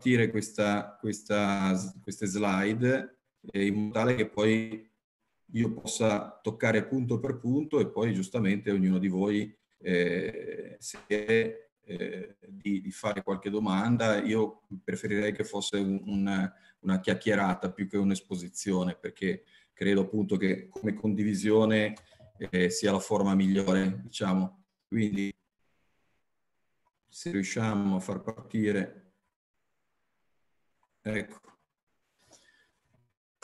partire questa, questa, queste slide eh, in modo tale che poi io possa toccare punto per punto e poi giustamente ognuno di voi eh, se eh, di, di, fare qualche domanda, io preferirei che fosse un, un, una chiacchierata più che un'esposizione perché credo appunto che come condivisione eh, sia la forma migliore diciamo quindi se riusciamo a far partire Ecco.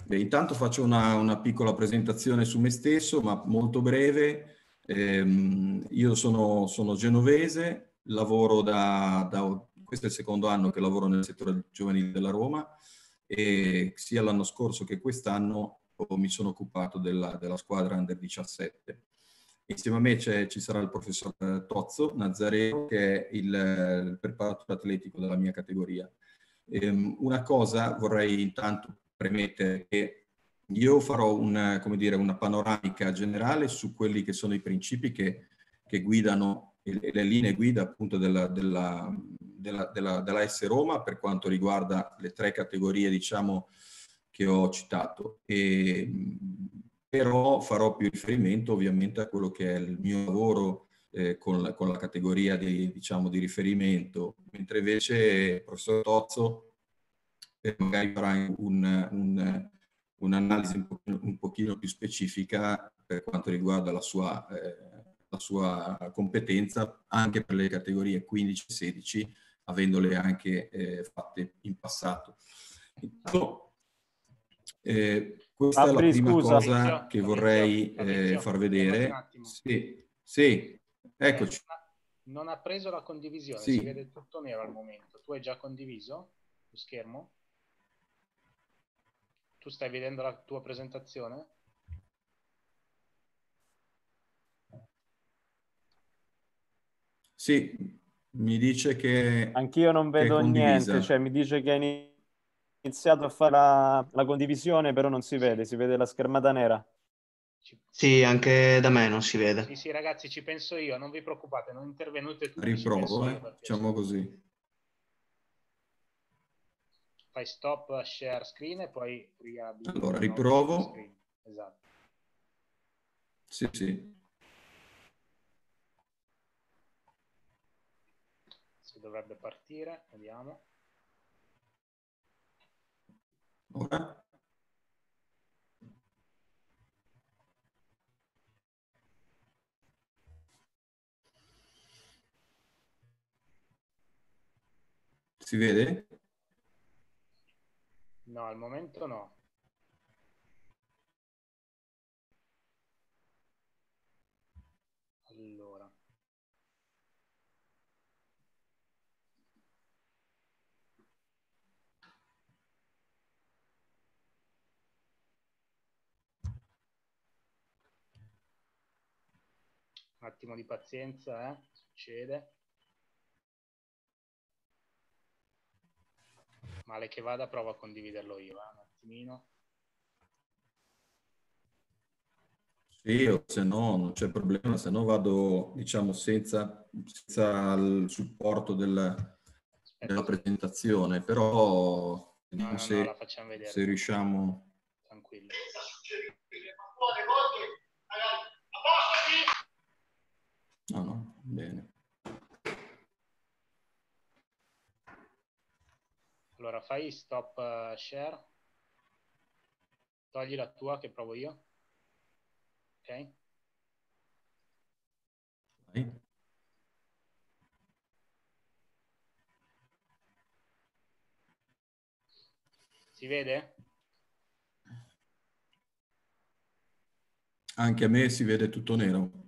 Beh, intanto faccio una, una, piccola presentazione su me stesso, ma molto breve. Eh, io sono, sono, genovese, lavoro da, da, questo è il secondo anno che lavoro nel settore giovanile della Roma e sia l'anno scorso che quest'anno mi sono occupato della, della squadra Under 17. Insieme a me ci sarà il professor Tozzo Nazareno, che è il, il preparatore atletico della mia categoria. Ehm, una cosa vorrei intanto premettere che io farò una, dire, una, panoramica generale su quelli che sono i principi che, che guidano le linee guida appunto della, della, della, della, della S Roma per quanto riguarda le tre categorie diciamo che ho citato e, ehm, però farò più riferimento ovviamente a quello che è il mio lavoro eh, con, la, con, la, categoria di, diciamo, di riferimento, mentre invece il professor Tozzo eh, magari farà un, un, un'analisi un, po', un, pochino più specifica per quanto riguarda la sua, eh, la sua competenza anche per le categorie 15 e 16, avendole anche eh, fatte in passato. Intanto, eh, questa Apri, è la prima scusa, cosa che vorrei inizio, eh, far vedere. Sì, sì, Eccoci. Non ha preso la condivisione, sì. si vede tutto nero al momento. Tu hai già condiviso lo schermo? Tu stai vedendo la tua presentazione? Sì, mi dice che... Anch'io non vedo niente, cioè mi dice che hai iniziato a fare la, la condivisione, però non si vede, si vede la schermata nera. Sì, anche da me non si vede. Sì, sì, ragazzi, ci penso io, non vi preoccupate, non intervenute Riprovo, eh, diciamo così. Fai stop share screen e poi riabbi. Allora, riprovo. Esatto. Sì, sì. Si dovrebbe partire, vediamo. Ora? Si vede? No, al momento no. Allora. Un attimo di pazienza, eh? Succede. male che vada, provo a condividerlo io. Eh, un attimino. Sì, se no non c'è problema, se no vado diciamo senza, senza il supporto del, della presentazione, però no, no, se, no, se, riusciamo... Tranquillo. No, no, Allora fai stop eh, share, togli la tua che provo io. Ok? Vai. Si vede? Anche a me si vede tutto nero.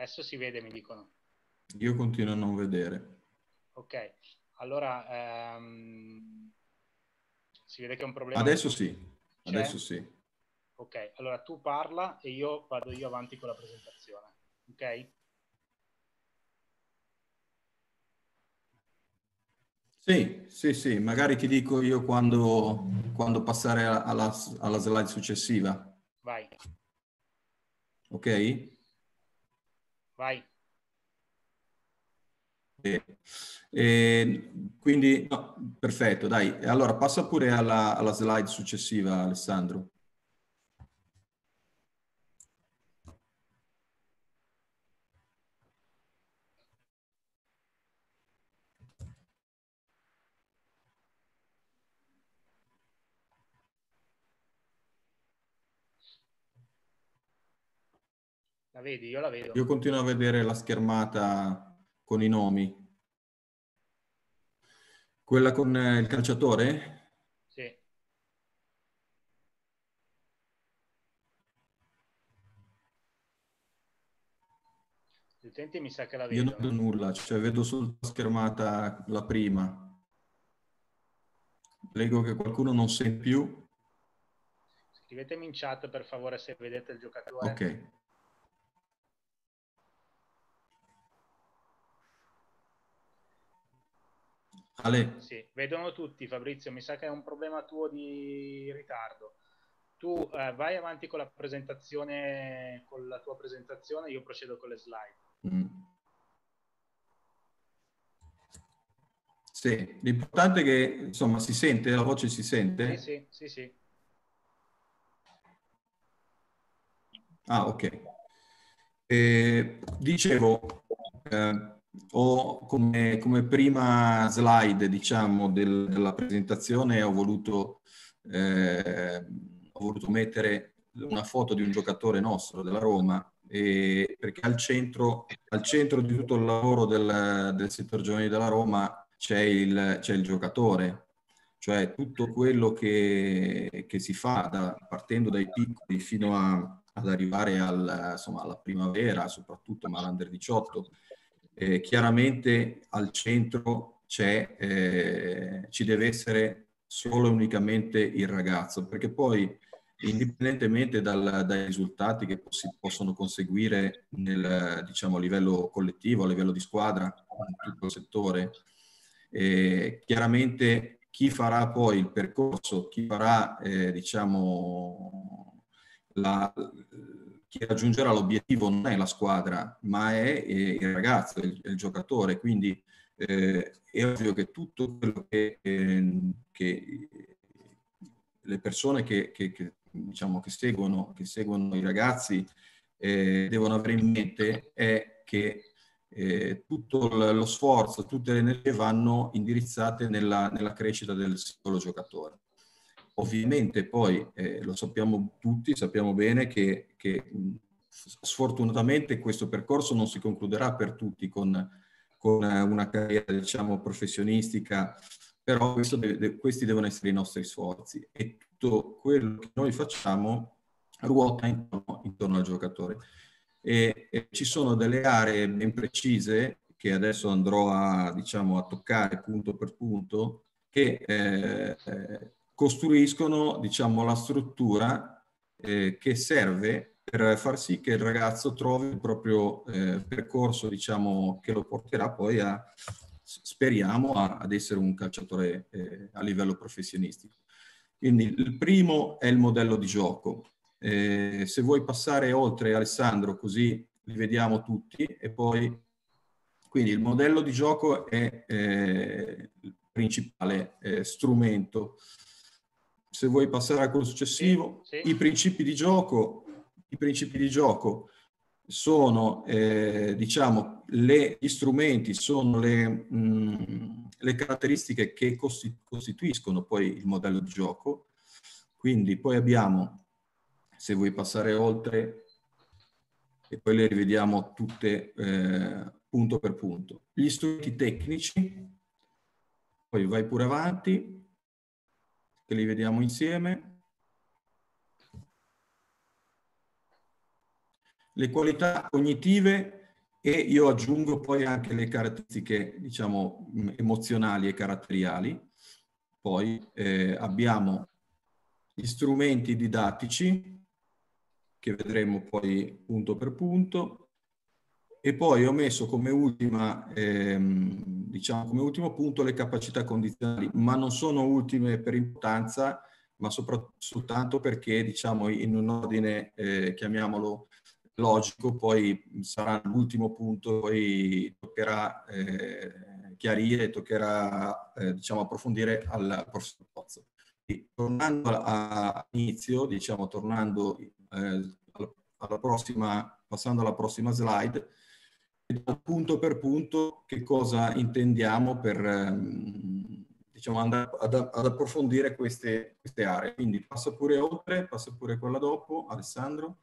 Adesso si vede, mi dicono. Io continuo a non vedere. Ok, allora ehm... si vede che è un problema. Adesso sì, C'è? adesso sì. Ok, allora tu parla e io vado io avanti con la presentazione. Ok? Sì, sì, sì, magari ti dico io quando, quando passare alla, alla slide successiva. Vai. Ok? Vai. Eh, quindi, no, perfetto, dai. Allora, passa pure alla, alla slide successiva, Alessandro. La vedi? Io la vedo. Io continuo a vedere la schermata con i nomi. Quella con eh, il calciatore? Sì. Gli utenti mi sa che la vedo. Io non vedo nulla, cioè vedo sulla schermata la prima. Leggo che qualcuno non sei più. Scrivetemi in chat per favore se vedete il giocatore. Ok. Ale. Sì, vedono tutti Fabrizio, mi sa che è un problema tuo di ritardo. Tu eh, vai avanti con la presentazione, con la tua presentazione, io procedo con le slide. Mm. Sì, l'importante è che insomma si sente, la voce si sente. Sì, sì, sì. sì. Ah, ok. Eh, dicevo, eh, ho come, come prima slide diciamo, del, della presentazione ho voluto, eh, ho voluto, mettere una foto di un giocatore nostro della Roma e, perché al centro, al centro, di tutto il lavoro del, del settore giovanile della Roma c'è il, c'è il giocatore, cioè tutto quello che, che si fa da, partendo dai piccoli fino a, ad arrivare al, insomma, alla primavera, soprattutto ma all'under 18, eh, chiaramente al centro eh, ci deve essere solo e unicamente il ragazzo, perché poi indipendentemente dal, dai risultati che si possono conseguire nel, diciamo, a livello collettivo, a livello di squadra, in tutto il settore, eh, chiaramente chi farà poi il percorso, chi farà eh, diciamo, la, chi raggiungerà l'obiettivo non è la squadra, ma è il ragazzo, il, il giocatore. Quindi eh, è ovvio che tutto quello che, eh, che le persone che, che, che diciamo, seguono, seguono, i ragazzi eh, devono avere in mente è che eh, tutto lo sforzo, tutte le energie vanno indirizzate nella, nella crescita del singolo giocatore. Ovviamente poi eh, lo sappiamo tutti, sappiamo bene che, che, mm, sfortunatamente questo percorso non si concluderà per tutti con, con eh, una carriera diciamo, professionistica, però deve, questi devono essere i nostri sforzi e tutto quello che noi facciamo ruota intorno, intorno al giocatore. E, e ci sono delle aree ben precise che adesso andrò a, diciamo, a toccare punto per punto, che eh, eh costruiscono diciamo, la struttura eh, che serve per far sì che il ragazzo trovi il proprio eh, percorso diciamo, che lo porterà poi a, speriamo, a, ad essere un calciatore eh, a livello professionistico. Quindi il primo è il modello di gioco. Eh, se vuoi passare oltre Alessandro così li vediamo tutti e poi... Quindi il modello di gioco è eh, il principale eh, strumento se vuoi passare a quello successivo, sì, sì. I, principi di gioco, i principi di gioco sono, eh, diciamo, le, gli strumenti, sono le, mh, mm, le caratteristiche che costituiscono poi il modello di gioco. Quindi poi abbiamo, se vuoi passare oltre, e poi le rivediamo tutte eh, punto per punto. Gli strumenti tecnici, poi vai pure avanti, che li vediamo insieme. Le qualità cognitive e io aggiungo poi anche le caratteristiche, diciamo, emozionali e caratteriali. Poi eh, abbiamo gli strumenti didattici che vedremo poi punto per punto, e poi ho messo come, ultima, ehm, diciamo, come ultimo punto le capacità condizionali, ma non sono ultime per importanza, ma soltanto perché diciamo in un ordine, eh, chiamiamolo logico, poi sarà l'ultimo punto, poi toccherà eh, chiarire, toccherà eh, diciamo, approfondire al prossimo pozzo. tornando all'inizio, diciamo, tornando eh, alla prossima, passando alla prossima slide, punto per punto che cosa intendiamo per ehm, diciamo, andare ad, ad approfondire queste, queste, aree. Quindi passo pure oltre, passo pure quella dopo, Alessandro.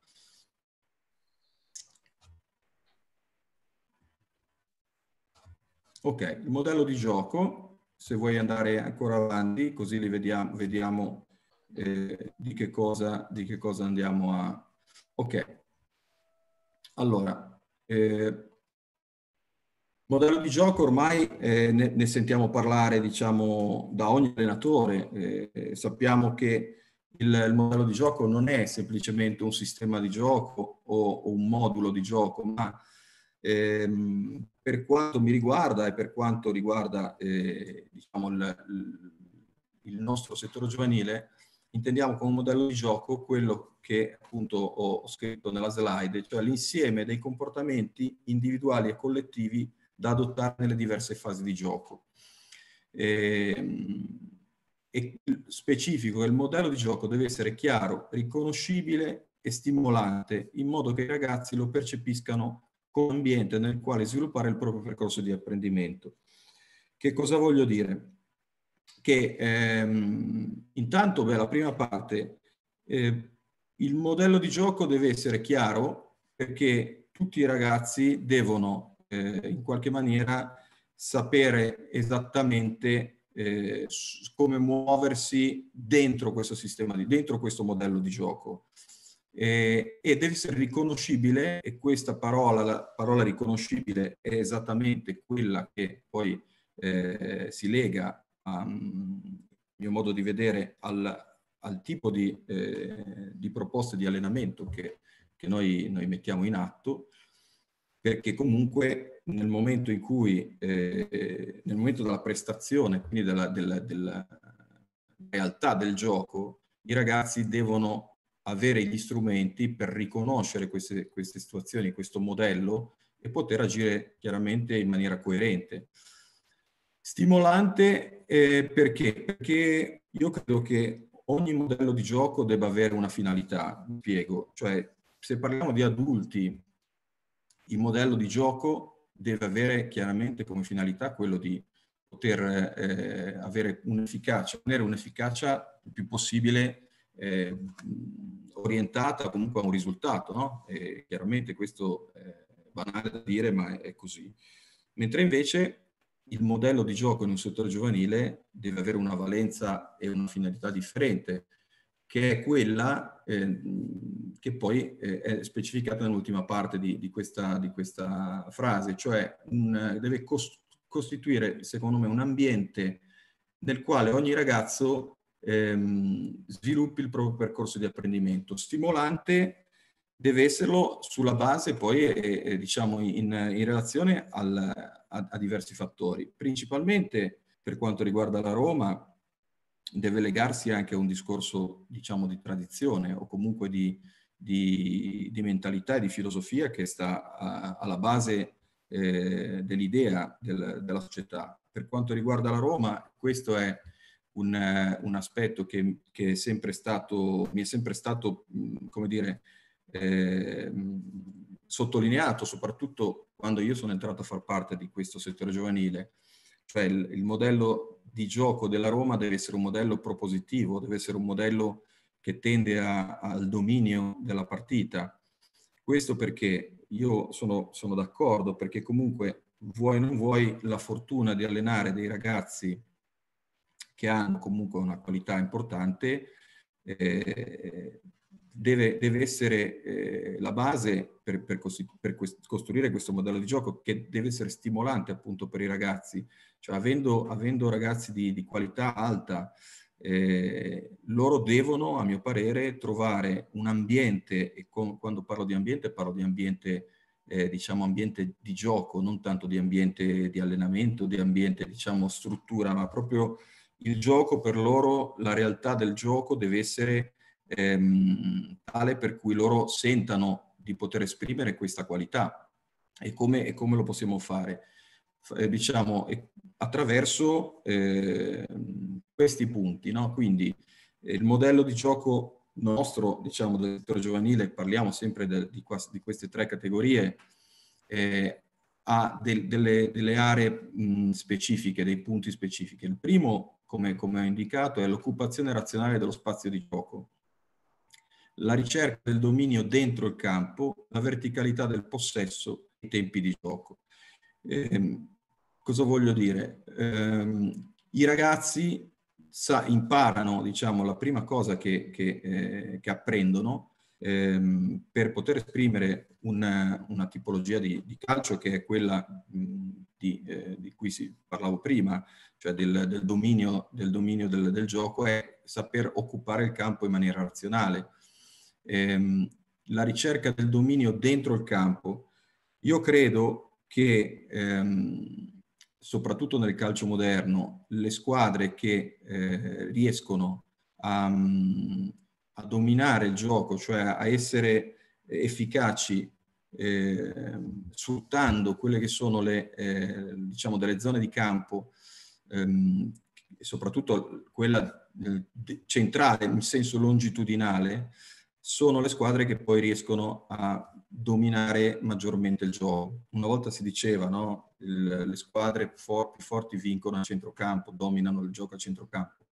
Ok, il modello di gioco, se vuoi andare ancora avanti, così li vediamo, vediamo eh, di, che cosa, di che cosa andiamo a... Ok, allora, eh, Modello di gioco ormai eh, ne, ne, sentiamo parlare diciamo, da ogni allenatore, eh, sappiamo che il, il, modello di gioco non è semplicemente un sistema di gioco o, o un modulo di gioco, ma ehm, per quanto mi riguarda e per quanto riguarda eh, diciamo, il, il, nostro settore giovanile, intendiamo come modello di gioco quello che appunto ho scritto nella slide, cioè l'insieme dei comportamenti individuali e collettivi da adottare nelle diverse fasi di gioco. Ehm, e, e specifico che il modello di gioco deve essere chiaro, riconoscibile e stimolante, in modo che i ragazzi lo percepiscano come ambiente nel quale sviluppare il proprio percorso di apprendimento. Che cosa voglio dire? Che ehm, intanto, beh, la prima parte, eh, il modello di gioco deve essere chiaro perché tutti i ragazzi devono eh, in qualche maniera sapere esattamente eh, come muoversi dentro questo sistema, dentro questo modello di gioco. Eh, e deve essere riconoscibile, e questa parola, la parola riconoscibile, è esattamente quella che poi eh, si lega, a, a mm, mio modo di vedere, al, al tipo di, eh, di, proposte di allenamento che, che noi, noi mettiamo in atto perché comunque nel momento in cui, eh, nel momento della prestazione, quindi della, della, della realtà del gioco, i ragazzi devono avere gli strumenti per riconoscere queste, queste situazioni, questo modello e poter agire chiaramente in maniera coerente. Stimolante eh, perché? Perché io credo che ogni modello di gioco debba avere una finalità, mi spiego, cioè se parliamo di adulti il modello di gioco deve avere chiaramente come finalità quello di poter eh, avere un'efficacia, ottenere un'efficacia il più possibile eh, orientata comunque a un risultato, no? E chiaramente questo eh, è banale da dire, ma è così. Mentre invece il modello di gioco in un settore giovanile deve avere una valenza e una finalità differente, che è quella eh, che poi eh, è specificata nell'ultima parte di, di, questa, di questa, frase, cioè un, deve costituire, secondo me, un ambiente nel quale ogni ragazzo ehm, sviluppi il proprio percorso di apprendimento. Stimolante deve esserlo sulla base poi, eh, eh diciamo, in, in relazione al, a, a diversi fattori, principalmente per quanto riguarda la Roma, deve legarsi anche a un discorso, diciamo, di tradizione o comunque di, di, di mentalità e di filosofia che sta a, alla base eh, dell'idea del, della società. Per quanto riguarda la Roma, questo è un, un aspetto che, che, è sempre stato, mi è sempre stato, come dire, eh, sottolineato, soprattutto quando io sono entrato a far parte di questo settore giovanile, cioè il, il modello di gioco della Roma deve essere un modello propositivo, deve essere un modello che tende a, al dominio della partita. Questo perché io sono, sono d'accordo, perché comunque vuoi o non vuoi la fortuna di allenare dei ragazzi che hanno comunque una qualità importante, eh, deve, deve, essere eh, la base per, per, per costruire questo modello di gioco che deve essere stimolante appunto per i ragazzi, cioè avendo, avendo ragazzi di, di, qualità alta, eh, loro devono, a mio parere, trovare un ambiente, e con, quando parlo di ambiente parlo di ambiente, eh, diciamo ambiente di gioco, non tanto di ambiente di allenamento, di ambiente, diciamo, struttura, ma proprio il gioco per loro, la realtà del gioco deve essere ehm, tale per cui loro sentano di poter esprimere questa qualità. E come, e come lo possiamo fare? eh, diciamo, attraverso eh, questi punti. No? Quindi eh, il modello di gioco nostro, diciamo, del settore giovanile, parliamo sempre de, di, qua, di, queste tre categorie, eh, ha de, delle, delle, aree mh, specifiche, dei punti specifici. Il primo, come, come ho indicato, è l'occupazione razionale dello spazio di gioco la ricerca del dominio dentro il campo, la verticalità del possesso, i tempi di gioco. Eh, Cosa voglio dire? Eh, I ragazzi sa, imparano, diciamo, la prima cosa che, che, eh, che apprendono ehm, per poter esprimere una, una tipologia di, di, calcio che è quella mh, di, eh, di, cui si parlavo prima, cioè del, del dominio, del, dominio del, del, gioco, è saper occupare il campo in maniera razionale. Ehm, la ricerca del dominio dentro il campo. Io credo che... Ehm, soprattutto nel calcio moderno, le squadre che eh, riescono a, mm, a, dominare il gioco, cioè a essere efficaci eh, sfruttando quelle che sono le, eh, diciamo, delle zone di campo, ehm, soprattutto quella eh, centrale in senso longitudinale, sono le squadre che poi riescono a dominare maggiormente il gioco. Una volta si diceva, no? Il, le squadre for- più forti vincono a centrocampo, dominano il gioco a centrocampo.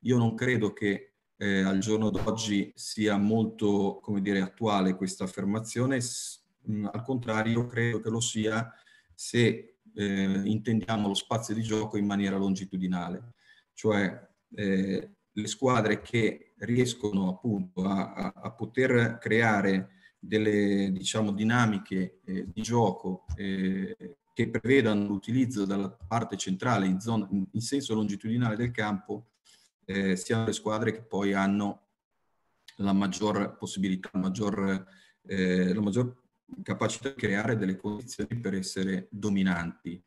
Io non credo che eh, al giorno d'oggi sia molto, come dire, attuale questa affermazione, S- mh, al contrario credo che lo sia se eh, intendiamo lo spazio di gioco in maniera longitudinale, cioè eh, le squadre che riescono appunto a, a, a poter creare delle diciamo, dinamiche eh, di gioco eh, che prevedano l'utilizzo dalla parte centrale in, zona, in senso longitudinale del campo eh, siano le squadre che poi hanno la maggior possibilità, la maggior, eh, la maggior capacità di creare delle condizioni per essere dominanti.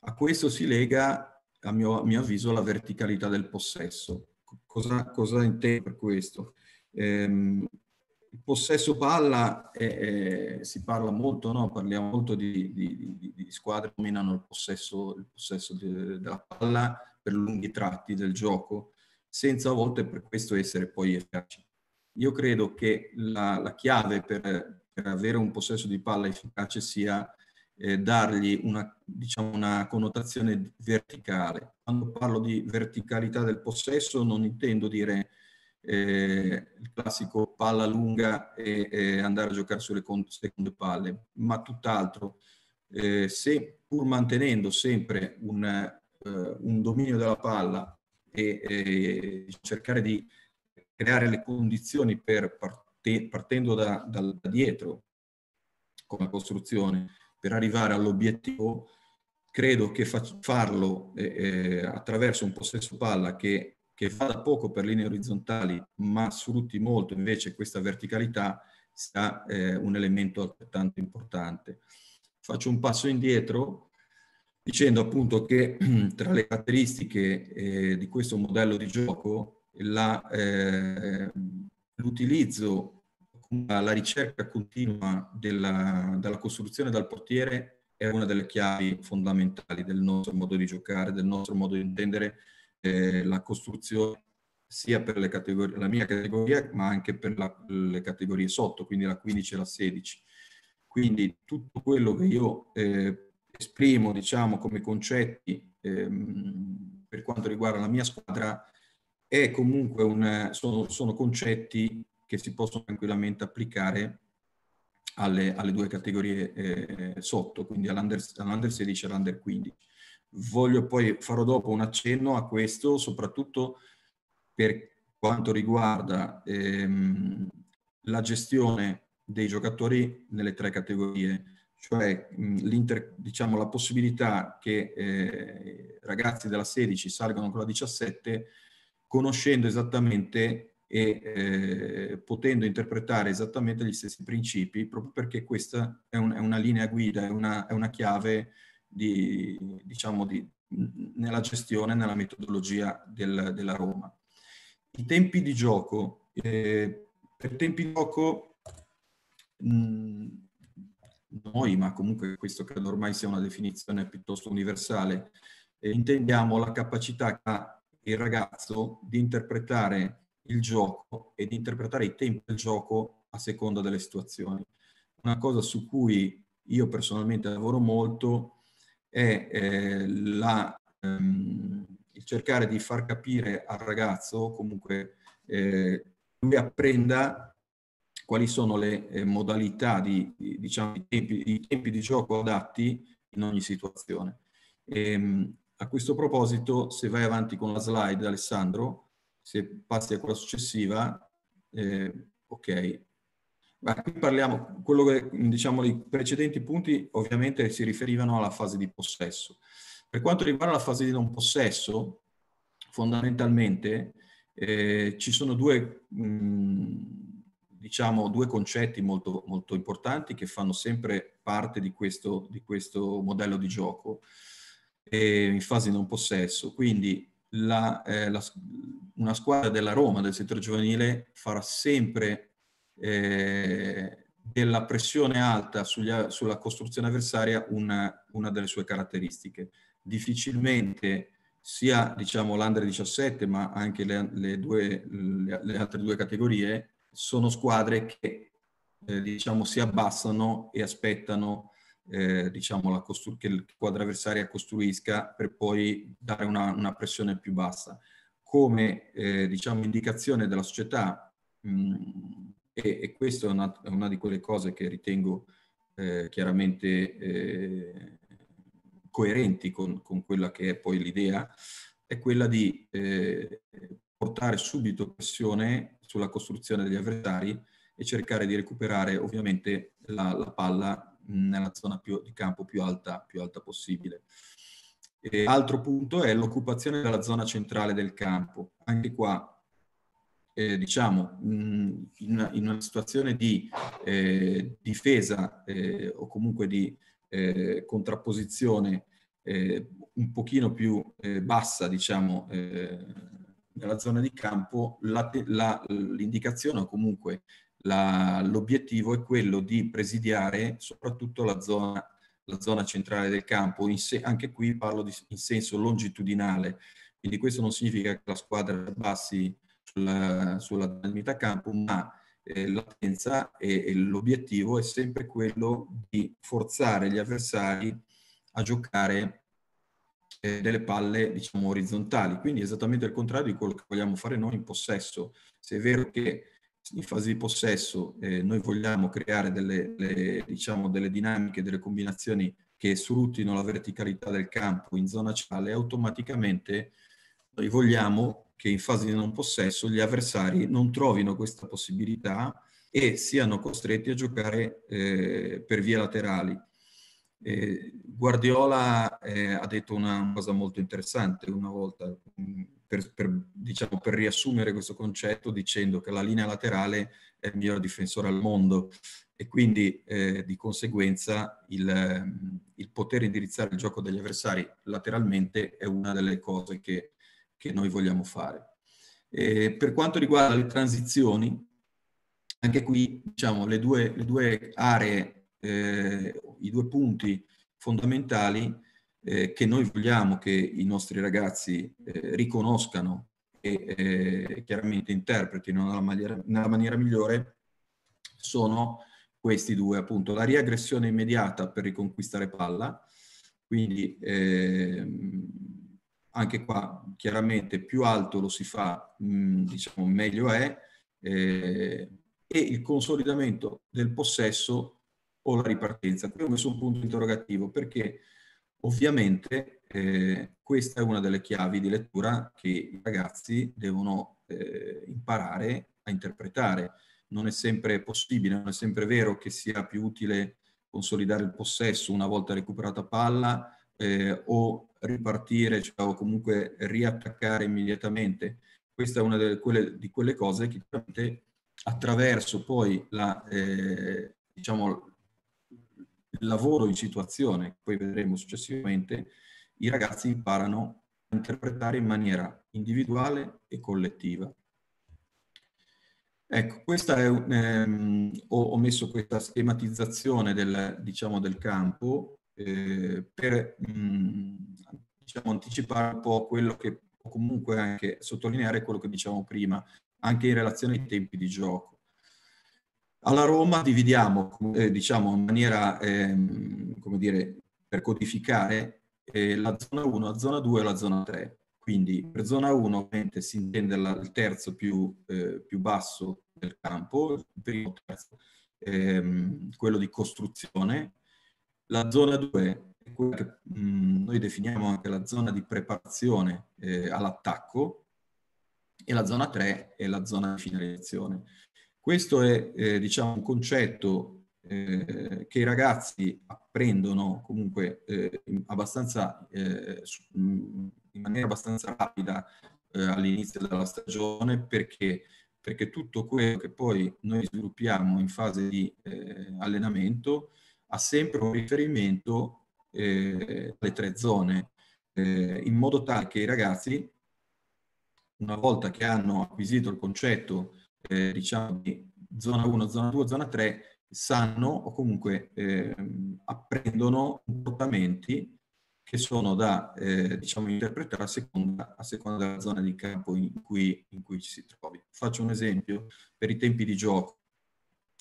A questo si lega, a mio, a mio avviso, la verticalità del possesso. Cosa, cosa intendo per questo? Ehm, il possesso palla eh, eh, si parla molto, no? parliamo molto di, di, di, squadre che dominano il possesso, il possesso de, della palla per lunghi tratti del gioco, senza a volte per questo essere poi efficaci. Io credo che la, la chiave per, per, avere un possesso di palla efficace sia eh, dargli una, diciamo, una connotazione verticale. Quando parlo di verticalità del possesso non intendo dire eh, il classico palla lunga e, e andare a giocare sulle seconde palle, ma tutt'altro. Eh, se pur mantenendo sempre un, eh, un dominio della palla e, e, cercare di creare le condizioni per parte, partendo da, da, da dietro come costruzione per arrivare all'obiettivo, credo che farlo eh, eh, attraverso un possesso palla che che fa da poco per linee orizzontali, ma sfrutti molto invece questa verticalità, sia eh, un elemento altrettanto importante. Faccio un passo indietro dicendo appunto che tra le caratteristiche eh, di questo modello di gioco eh, l'utilizzo, la, eh, la ricerca continua della, dalla costruzione dal portiere è una delle chiavi fondamentali del nostro modo di giocare, del nostro modo di intendere eh, la costruzione sia per la mia categoria, ma anche per la, le categorie sotto, quindi la 15 e la 16. Quindi tutto quello che io eh, esprimo, diciamo, come concetti ehm, per quanto riguarda la mia squadra, è comunque un, sono, sono concetti che si possono tranquillamente applicare alle, alle due categorie eh, sotto, quindi all'under all 16 e all'under 15 voglio poi, farò dopo un accenno a questo, soprattutto per quanto riguarda ehm, la gestione dei giocatori nelle tre categorie, cioè mh, diciamo, la possibilità che eh, ragazzi della 16 salgano con la 17 conoscendo esattamente e eh, potendo interpretare esattamente gli stessi principi, proprio perché questa è, un, è una linea guida, è una, è una chiave di, diciamo di, nella gestione, nella metodologia del, della Roma. I tempi di gioco. Eh, per tempi di gioco mh, mm, noi, ma comunque questo credo ormai sia una definizione piuttosto universale, eh, intendiamo la capacità che ha il ragazzo di interpretare il gioco e di interpretare i tempi del gioco a seconda delle situazioni. Una cosa su cui io personalmente lavoro molto è eh, la, ehm, il cercare di far capire al ragazzo, comunque eh, lui apprenda quali sono le eh, modalità di, diciamo, i tempi, i tempi, di gioco adatti in ogni situazione. E, ehm, a questo proposito, se vai avanti con la slide, Alessandro, se passi a quella successiva, eh, ok, ma qui parliamo, quello che diciamo i precedenti punti ovviamente si riferivano alla fase di possesso. Per quanto riguarda la fase di non possesso, fondamentalmente eh, ci sono due, mh, mm, diciamo, due concetti molto, molto, importanti che fanno sempre parte di questo, di questo modello di gioco eh, in fase di non possesso. Quindi la, eh, la, una squadra della Roma, del settore giovanile, farà sempre eh, della pressione alta sugli, sulla costruzione avversaria una, una, delle sue caratteristiche. Difficilmente sia diciamo, l'Under 17 ma anche le, le, due, le, le, altre due categorie sono squadre che eh, diciamo, si abbassano e aspettano eh, diciamo, costru- che il quadro avversario costruisca per poi dare una, una pressione più bassa. Come eh, diciamo, indicazione della società mh, e, e questa è una, una, di quelle cose che ritengo eh, chiaramente eh, coerenti con, con, quella che è poi l'idea, è quella di eh, portare subito pressione sulla costruzione degli avversari e cercare di recuperare ovviamente la, la palla nella zona più, di campo più alta, più alta possibile. E altro punto è l'occupazione della zona centrale del campo. Anche qua eh, diciamo, mm, in una, in una, situazione di eh, difesa eh, o comunque di eh, contrapposizione eh, un pochino più eh, bassa, diciamo, nella zona di campo, l'indicazione o comunque l'obiettivo è quello di presidiare soprattutto la zona, la zona centrale del campo, se, anche qui parlo di, in senso longitudinale, quindi questo non significa che la squadra abbassi sulla, sulla dinamita campo, ma eh, l'attenza e, e l'obiettivo è sempre quello di forzare gli avversari a giocare eh, delle palle, diciamo, orizzontali. Quindi esattamente il contrario di quello che vogliamo fare noi in possesso. Se è vero che in fase di possesso eh, noi vogliamo creare delle, le, diciamo, delle dinamiche, delle combinazioni che sfruttino la verticalità del campo in zona ciale, automaticamente noi vogliamo che in fase di non possesso gli avversari non trovino questa possibilità e siano costretti a giocare eh, per vie laterali. Eh, Guardiola eh, ha detto una cosa molto interessante una volta, mm, per, per, diciamo, per, riassumere questo concetto dicendo che la linea laterale è il miglior difensore al mondo e quindi eh, di conseguenza il, il, poter indirizzare il gioco degli avversari lateralmente è una delle cose che che noi vogliamo fare. Eh, per quanto riguarda le transizioni, anche qui diciamo, le, due, le due aree, eh, i due punti fondamentali eh, che noi vogliamo che i nostri ragazzi eh, riconoscano e eh, chiaramente interpretino nella maniera, nella maniera migliore sono questi due appunto la riaggressione immediata per riconquistare palla quindi ehm, anche qua chiaramente più alto lo si fa, mh, mm, diciamo meglio è, eh, e il consolidamento del possesso o la ripartenza. Qui ho messo un punto interrogativo perché ovviamente eh, questa è una delle chiavi di lettura che i ragazzi devono eh, imparare a interpretare. Non è sempre possibile, non è sempre vero che sia più utile consolidare il possesso una volta recuperata palla eh, o ripartire cioè, o comunque riattaccare immediatamente. Questa è una delle, quelle, di quelle cose che attraverso poi la, eh, diciamo, il lavoro in situazione, che poi vedremo successivamente, i ragazzi imparano a interpretare in maniera individuale e collettiva. Ecco, questa è, ehm, ho, messo questa schematizzazione del, diciamo, del campo eh, per mh, mm, diciamo, anticipare un po' quello che, o comunque anche sottolineare quello che dicevamo prima, anche in relazione ai tempi di gioco. Alla Roma dividiamo, eh, diciamo, in maniera, ehm, come dire, per codificare eh, la zona 1, la zona 2 e la zona 3. Quindi per zona 1 ovviamente si intende la, il terzo più, eh, più, basso del campo, il primo terzo, ehm, quello di costruzione, la zona 2 è quella che mh, mm, noi definiamo anche la zona di preparazione eh, all'attacco e la zona 3 è la zona di finalizzazione. Questo è eh, diciamo, un concetto eh, che i ragazzi apprendono comunque eh, in, abbastanza, eh, mm, in maniera abbastanza rapida eh, all'inizio della stagione perché perché tutto quello che poi noi sviluppiamo in fase di eh, allenamento ha sempre un riferimento eh, alle tre zone, eh, in modo tale che i ragazzi, una volta che hanno acquisito il concetto eh, diciamo di zona 1, zona 2, zona 3, sanno o comunque ehm, apprendono comportamenti che sono da eh, diciamo, interpretare a seconda, a seconda, della zona di campo in cui, in cui, ci si trovi. Faccio un esempio per i tempi di gioco.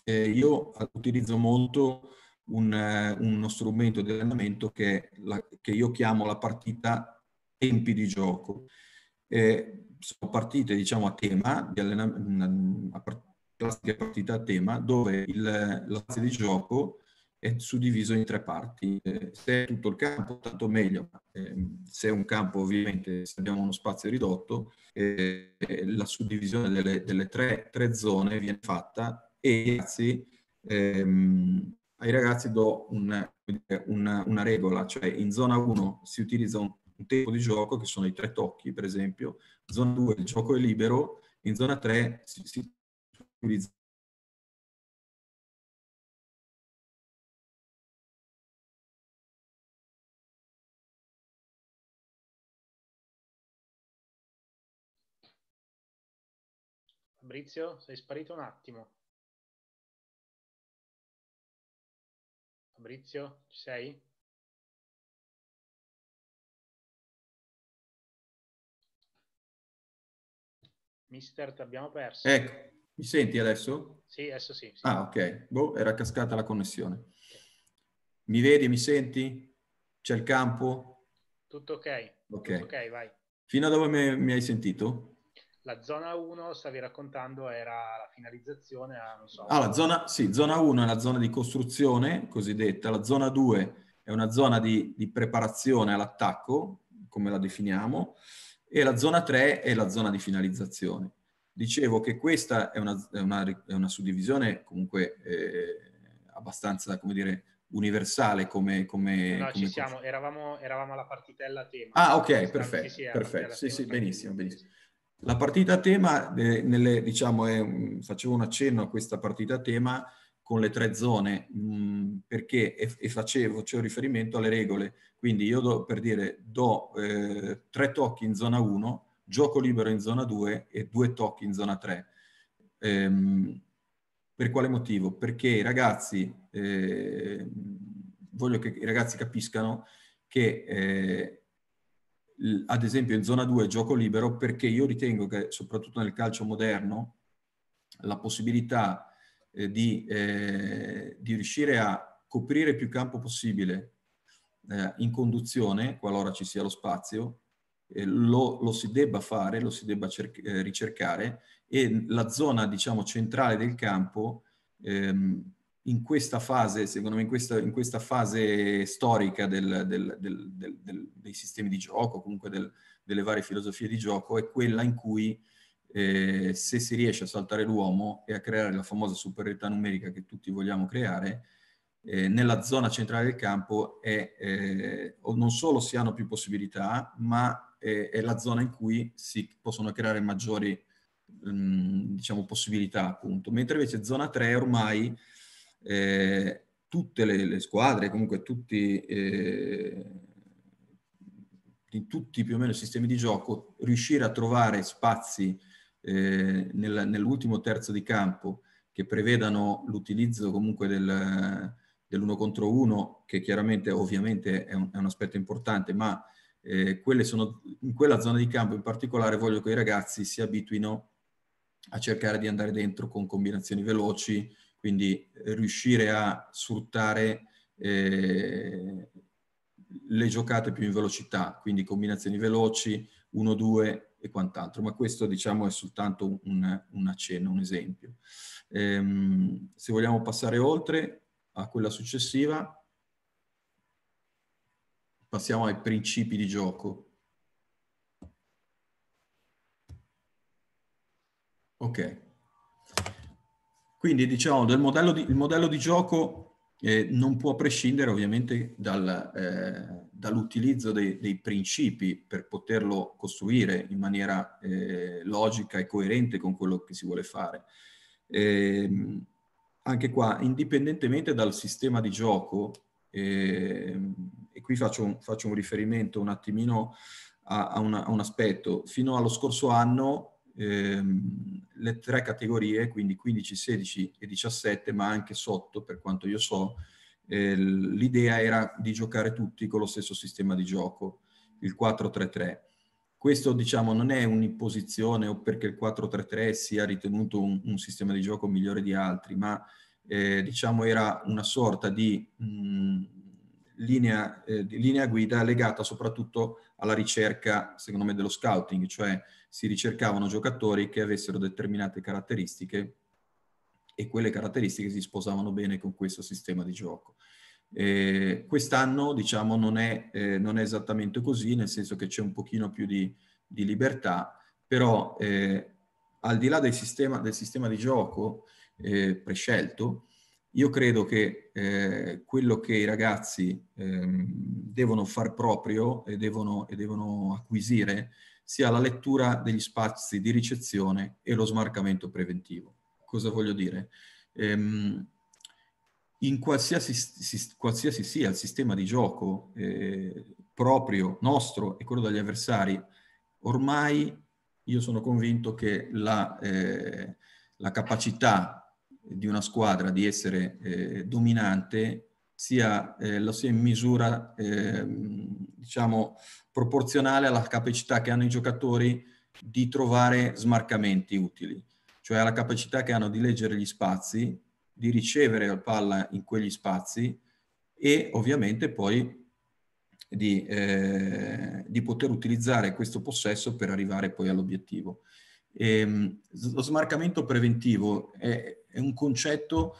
Eh, io utilizzo molto un, eh, uno strumento di allenamento che, la, che, io chiamo la partita tempi di gioco. Eh, sono partite diciamo a tema, di allenamento, part- partita a tema, dove il, di gioco è suddiviso in tre parti. Eh, se è tutto il campo, tanto meglio. Eh, se è un campo, ovviamente, se abbiamo uno spazio ridotto, eh, eh la suddivisione delle, delle tre, tre, zone viene fatta e grazie ehm, ai ragazzi do un, un, una regola, cioè in zona 1 si utilizza un, un tempo di gioco che sono i tre tocchi, per esempio, in zona 2 il gioco è libero, in zona 3 si, si utilizza Fabrizio, sei sparito un attimo. Fabrizio, ci sei? Mister, ti abbiamo perso. Ecco, mi senti adesso? Sì, adesso sì. sì. Ah, ok. Boh, era cascata la connessione. Mi vedi, mi senti? C'è il campo? Tutto ok. Ok. Tutto ok, vai. Fino a dove mi, mi hai sentito? la zona 1, stavi raccontando, era la finalizzazione a, so, Ah, la zona, sì, zona 1 è la zona di costruzione cosiddetta, la zona 2 è una zona di, di preparazione all'attacco, come la definiamo, e la zona 3 è la zona di finalizzazione. Dicevo che questa è una, è una, è una suddivisione comunque eh, abbastanza, come dire, universale come... come no, come ci siamo, eravamo, eravamo, alla partitella tema. Ah, ok, perfetto, perfetto, sì, sì, benissimo, benissimo. La partita a tema, eh, nelle, diciamo, è, facevo un accenno a questa partita a tema con le tre zone, mh, mm, perché e, e facevo, cioè, riferimento alle regole. Quindi io do, per dire do eh, tre tocchi in zona 1, gioco libero in zona 2 e due tocchi in zona 3. Ehm, per quale motivo? Perché i ragazzi, eh, voglio che i ragazzi capiscano che eh, ad esempio in zona 2 gioco libero perché io ritengo che soprattutto nel calcio moderno la possibilità eh, di, eh, di, riuscire a coprire più campo possibile eh, in conduzione, qualora ci sia lo spazio, eh, lo, lo, si debba fare, lo si debba eh, ricercare e la zona diciamo centrale del campo ehm, in questa fase, secondo me in questa, in questa fase storica del, del, del, dei sistemi di gioco, comunque delle varie filosofie di gioco, è quella in cui eh, se si riesce a saltare l'uomo e a creare la famosa superiorità numerica che tutti vogliamo creare, eh, nella zona centrale del campo è, eh, non solo si hanno più possibilità, ma è, è la zona in cui si possono creare maggiori mh, mm, diciamo, possibilità, appunto. Mentre invece zona 3 ormai eh, tutte le, le, squadre, comunque tutti, eh, in tutti più o meno i sistemi di gioco, riuscire a trovare spazi eh, nel, nell'ultimo terzo di campo che prevedano l'utilizzo comunque del, dell'uno contro uno, che chiaramente ovviamente è un, è un aspetto importante, ma eh, sono, in quella zona di campo in particolare voglio che i ragazzi si abituino a cercare di andare dentro con combinazioni veloci, quindi eh, riuscire a sfruttare eh, le giocate più in velocità, quindi combinazioni veloci, 1-2 e quant'altro, ma questo diciamo è soltanto un, un accenno, un esempio. Ehm, se vogliamo passare oltre a quella successiva, passiamo ai principi di gioco. Ok, quindi diciamo del modello di, il modello di gioco eh, non può prescindere ovviamente dal, eh, dall'utilizzo dei, dei, principi per poterlo costruire in maniera eh, logica e coerente con quello che si vuole fare. Ehm, anche qua, indipendentemente dal sistema di gioco, ehm, e qui faccio un, faccio un, riferimento un attimino a, a, una, a un aspetto, fino allo scorso anno ehm, le tre categorie, quindi 15, 16 e 17, ma anche sotto, per quanto io so, eh, l'idea era di giocare tutti con lo stesso sistema di gioco, il 4-3-3. Questo diciamo non è un'imposizione o perché il 4-3-3 sia ritenuto un, un, sistema di gioco migliore di altri, ma eh, diciamo era una sorta di mh, mm, linea, eh, linea guida legata soprattutto alla ricerca, secondo me, dello scouting, cioè si ricercavano giocatori che avessero determinate caratteristiche e quelle caratteristiche si sposavano bene con questo sistema di gioco. Eh, quest'anno, diciamo, non è, eh, non è, esattamente così, nel senso che c'è un pochino più di, di libertà, però eh, al di là del sistema, del sistema di gioco eh, prescelto, io credo che eh, quello che i ragazzi ehm, devono far proprio e devono, e devono acquisire sia la lettura degli spazi di ricezione e lo smarcamento preventivo. Cosa voglio dire? Ehm, in qualsiasi, si, qualsiasi, sia il sistema di gioco eh, proprio, nostro e quello degli avversari, ormai io sono convinto che la, eh, la capacità di una squadra di essere eh, dominante sia, eh, lo sia in misura eh, diciamo, proporzionale alla capacità che hanno i giocatori di trovare smarcamenti utili, cioè alla capacità che hanno di leggere gli spazi, di ricevere la palla in quegli spazi e ovviamente poi di, eh, di poter utilizzare questo possesso per arrivare poi all'obiettivo. Ehm, lo smarcamento preventivo è, è un concetto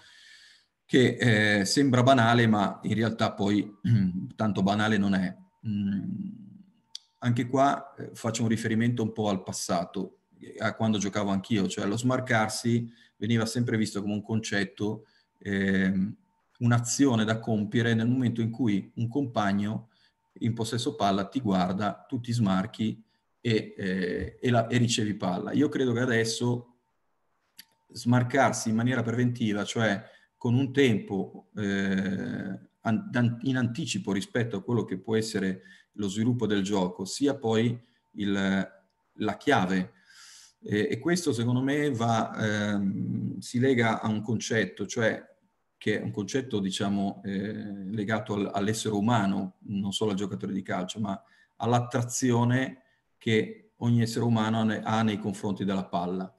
che eh, sembra banale, ma in realtà poi tanto banale non è. Mm, anche qua eh, faccio un riferimento un po' al passato, a quando giocavo anch'io, cioè lo smarcarsi veniva sempre visto come un concetto, eh, un'azione da compiere nel momento in cui un compagno in possesso palla ti guarda, tu ti smarchi e, eh, e, la, e ricevi palla. Io credo che adesso smarcarsi in maniera preventiva, cioè con un tempo eh, in anticipo rispetto a quello che può essere lo sviluppo del gioco, sia poi il, la chiave. E, e, questo secondo me va, ehm, si lega a un concetto, cioè che è un concetto diciamo eh, legato al, all'essere umano, non solo al giocatore di calcio, ma all'attrazione che ogni essere umano ha nei confronti della palla.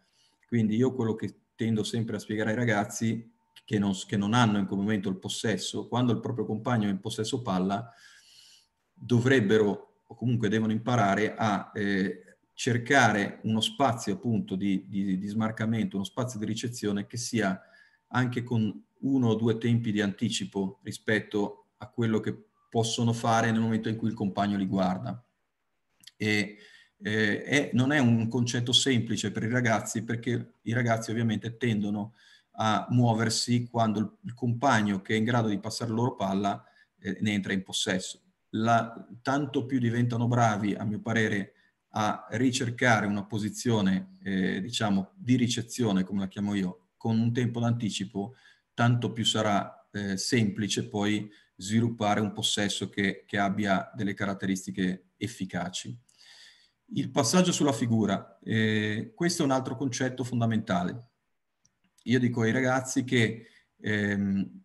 Quindi io quello che tendo sempre a spiegare ai ragazzi che non, che non hanno in quel momento il possesso, quando il proprio compagno è in possesso palla, dovrebbero o comunque devono imparare a eh, cercare uno spazio appunto di, di, di smarcamento, uno spazio di ricezione che sia anche con uno o due tempi di anticipo rispetto a quello che possono fare nel momento in cui il compagno li guarda. E eh, è, non è un concetto semplice per i ragazzi perché i ragazzi ovviamente tendono a muoversi quando il, il compagno che è in grado di passare la loro palla eh, ne entra in possesso. La, tanto più diventano bravi, a mio parere, a ricercare una posizione, eh, diciamo, di ricezione, come la chiamo io, con un tempo d'anticipo, tanto più sarà eh, semplice poi sviluppare un possesso che, che abbia delle caratteristiche efficaci. Il passaggio sulla figura, eh, questo è un altro concetto fondamentale. Io dico ai ragazzi che, ehm,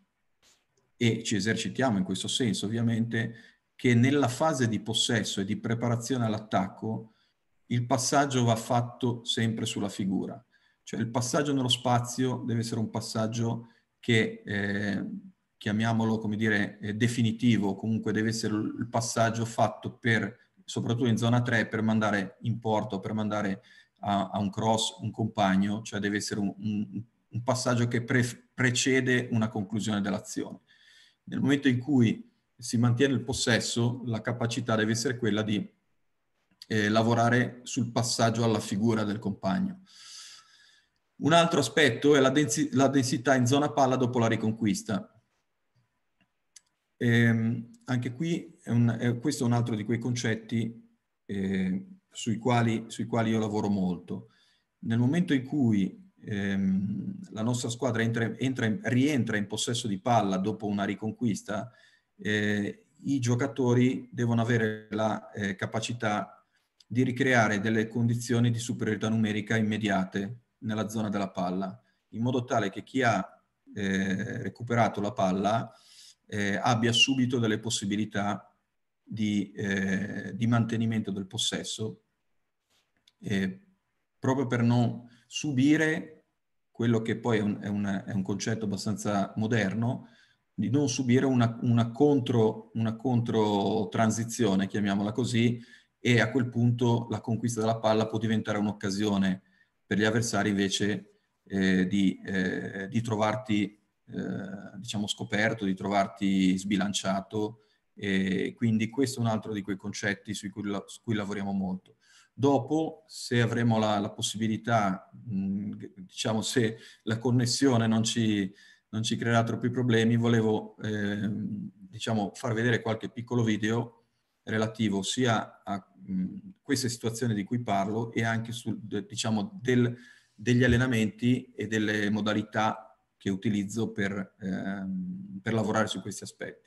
e ci esercitiamo in questo senso ovviamente, che nella fase di possesso e di preparazione all'attacco il passaggio va fatto sempre sulla figura. Cioè il passaggio nello spazio deve essere un passaggio che, eh, chiamiamolo come dire, eh, definitivo, comunque deve essere il passaggio fatto per soprattutto in zona 3, per mandare in porto, per mandare a, a un cross un compagno, cioè deve essere un, un, un passaggio che pre, precede una conclusione dell'azione. Nel momento in cui si mantiene il possesso, la capacità deve essere quella di eh, lavorare sul passaggio alla figura del compagno. Un altro aspetto è la, densi la densità in zona palla dopo la riconquista. Ehm, anche qui è un, è, questo è un altro di quei concetti eh, sui, quali, sui, quali, io lavoro molto. Nel momento in cui ehm, la nostra squadra entra, entra, rientra in possesso di palla dopo una riconquista, eh, i giocatori devono avere la eh, capacità di ricreare delle condizioni di superiorità numerica immediate nella zona della palla, in modo tale che chi ha eh, recuperato la palla eh, abbia subito delle possibilità di, eh, di mantenimento del possesso, eh, proprio per non subire quello che poi è un, è un, è un concetto abbastanza moderno, di non subire una, una, contro, una controtransizione, chiamiamola così, e a quel punto la conquista della palla può diventare un'occasione per gli avversari invece eh, di, eh, di, trovarti eh, diciamo scoperto, di trovarti sbilanciato e quindi questo è un altro di quei concetti su cui, la, su cui lavoriamo molto. Dopo, se avremo la, la possibilità, mh, diciamo se la connessione non ci, non ci creerà troppi problemi, volevo eh, diciamo, far vedere qualche piccolo video relativo sia a mh, queste situazioni di cui parlo e anche sul, de, diciamo, del, degli allenamenti e delle modalità che utilizzo per, ehm, per lavorare su questi aspetti.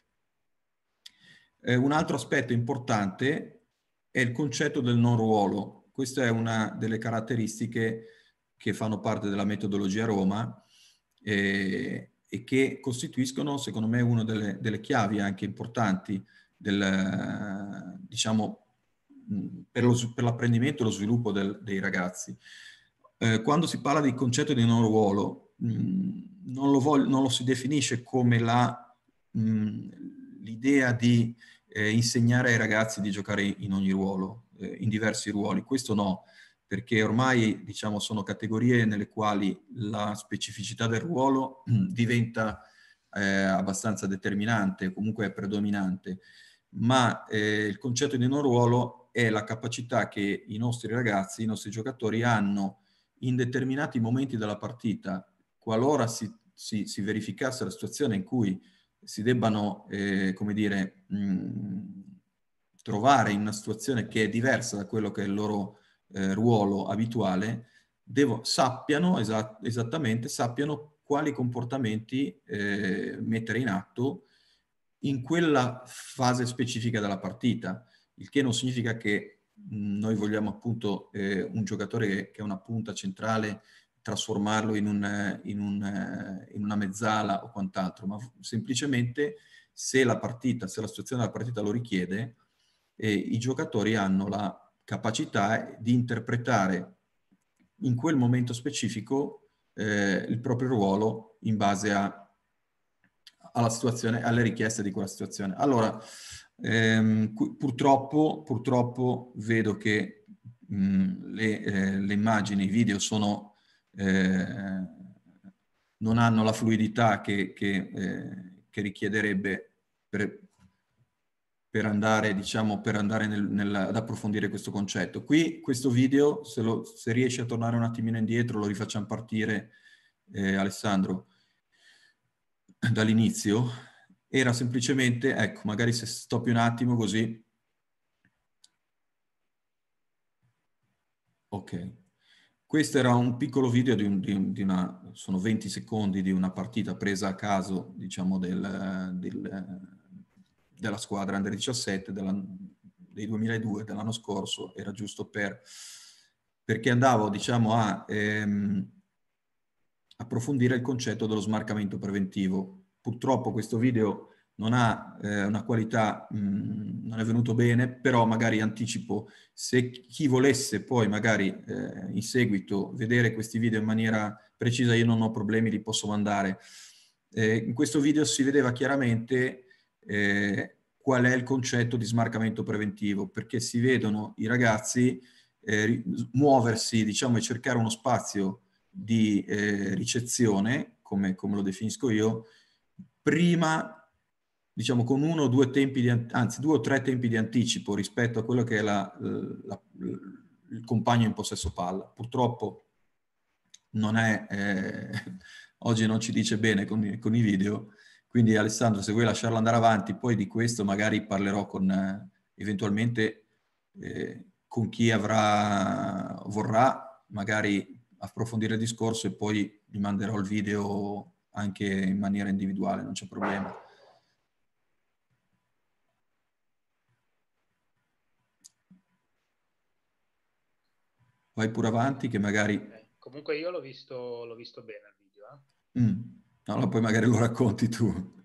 Eh, un altro aspetto importante è il concetto del non ruolo. Questa è una delle caratteristiche che fanno parte della metodologia Roma eh, e che costituiscono, secondo me, una delle, delle chiavi anche importanti del, diciamo, per, lo, per l'apprendimento e lo sviluppo del, dei ragazzi. Eh, quando si parla di concetto di non ruolo, mh, non, lo voglio, non lo si definisce come la, mh, l'idea di eh, insegnare ai ragazzi di giocare in ogni ruolo, eh, in diversi ruoli. Questo no, perché ormai diciamo, sono categorie nelle quali la specificità del ruolo mm, diventa eh, abbastanza determinante, comunque è predominante, ma eh, il concetto di non ruolo è la capacità che i nostri ragazzi, i nostri giocatori hanno in determinati momenti della partita, qualora si, si, si verificasse la situazione in cui si debbano, eh, come dire, mh, mm, trovare in una situazione che è diversa da quello che è il loro eh, ruolo abituale, devo, sappiano esat esattamente, sappiano quali comportamenti eh, mettere in atto in quella fase specifica della partita, il che non significa che mh, mm, noi vogliamo appunto eh, un giocatore che è una punta centrale trasformarlo in, un, in, un, in una mezzala o quant'altro, ma semplicemente se la partita, se la situazione della partita lo richiede, eh, i giocatori hanno la capacità di interpretare in quel momento specifico eh, il proprio ruolo in base a, alla situazione, alle richieste di quella situazione. Allora, ehm, purtroppo, purtroppo vedo che mh, le, eh, le immagini, i video sono eh, non hanno la fluidità che, che, eh, che richiederebbe per, per, andare, diciamo, per andare nel, nel, ad approfondire questo concetto. Qui questo video, se, lo, se riesci a tornare un attimino indietro, lo rifacciamo partire, eh, Alessandro, dall'inizio, era semplicemente, ecco, magari se stoppi un attimo così. Ok. Questo era un piccolo video di, un, di, di una, sono 20 secondi di una partita presa a caso, diciamo, del, del, della squadra Under 17 della, dei 2002, dell'anno scorso, era giusto per, perché andavo, diciamo, a ehm, approfondire il concetto dello smarcamento preventivo. Purtroppo questo video non ha eh, una qualità, mh, non è venuto bene, però magari anticipo, se chi volesse poi magari eh, in seguito vedere questi video in maniera precisa, io non ho problemi, li posso mandare. Eh, in questo video si vedeva chiaramente eh, qual è il concetto di smarcamento preventivo, perché si vedono i ragazzi eh, muoversi, diciamo, e cercare uno spazio di eh, ricezione, come, come lo definisco io, prima diciamo con uno o due tempi, di, anzi due o tre tempi di anticipo rispetto a quello che è la, la, il compagno in possesso palla. Purtroppo non è, eh, oggi non ci dice bene con, con, i video, quindi Alessandro se vuoi lasciarlo andare avanti, poi di questo magari parlerò con eh, eventualmente eh, con chi avrà, vorrà magari approfondire il discorso e poi gli manderò il video anche in maniera individuale, non c'è problema. vai pure avanti che magari... Okay. Comunque io l'ho visto, l'ho visto bene il video. Eh? Mm. Allora poi magari lo racconti tu.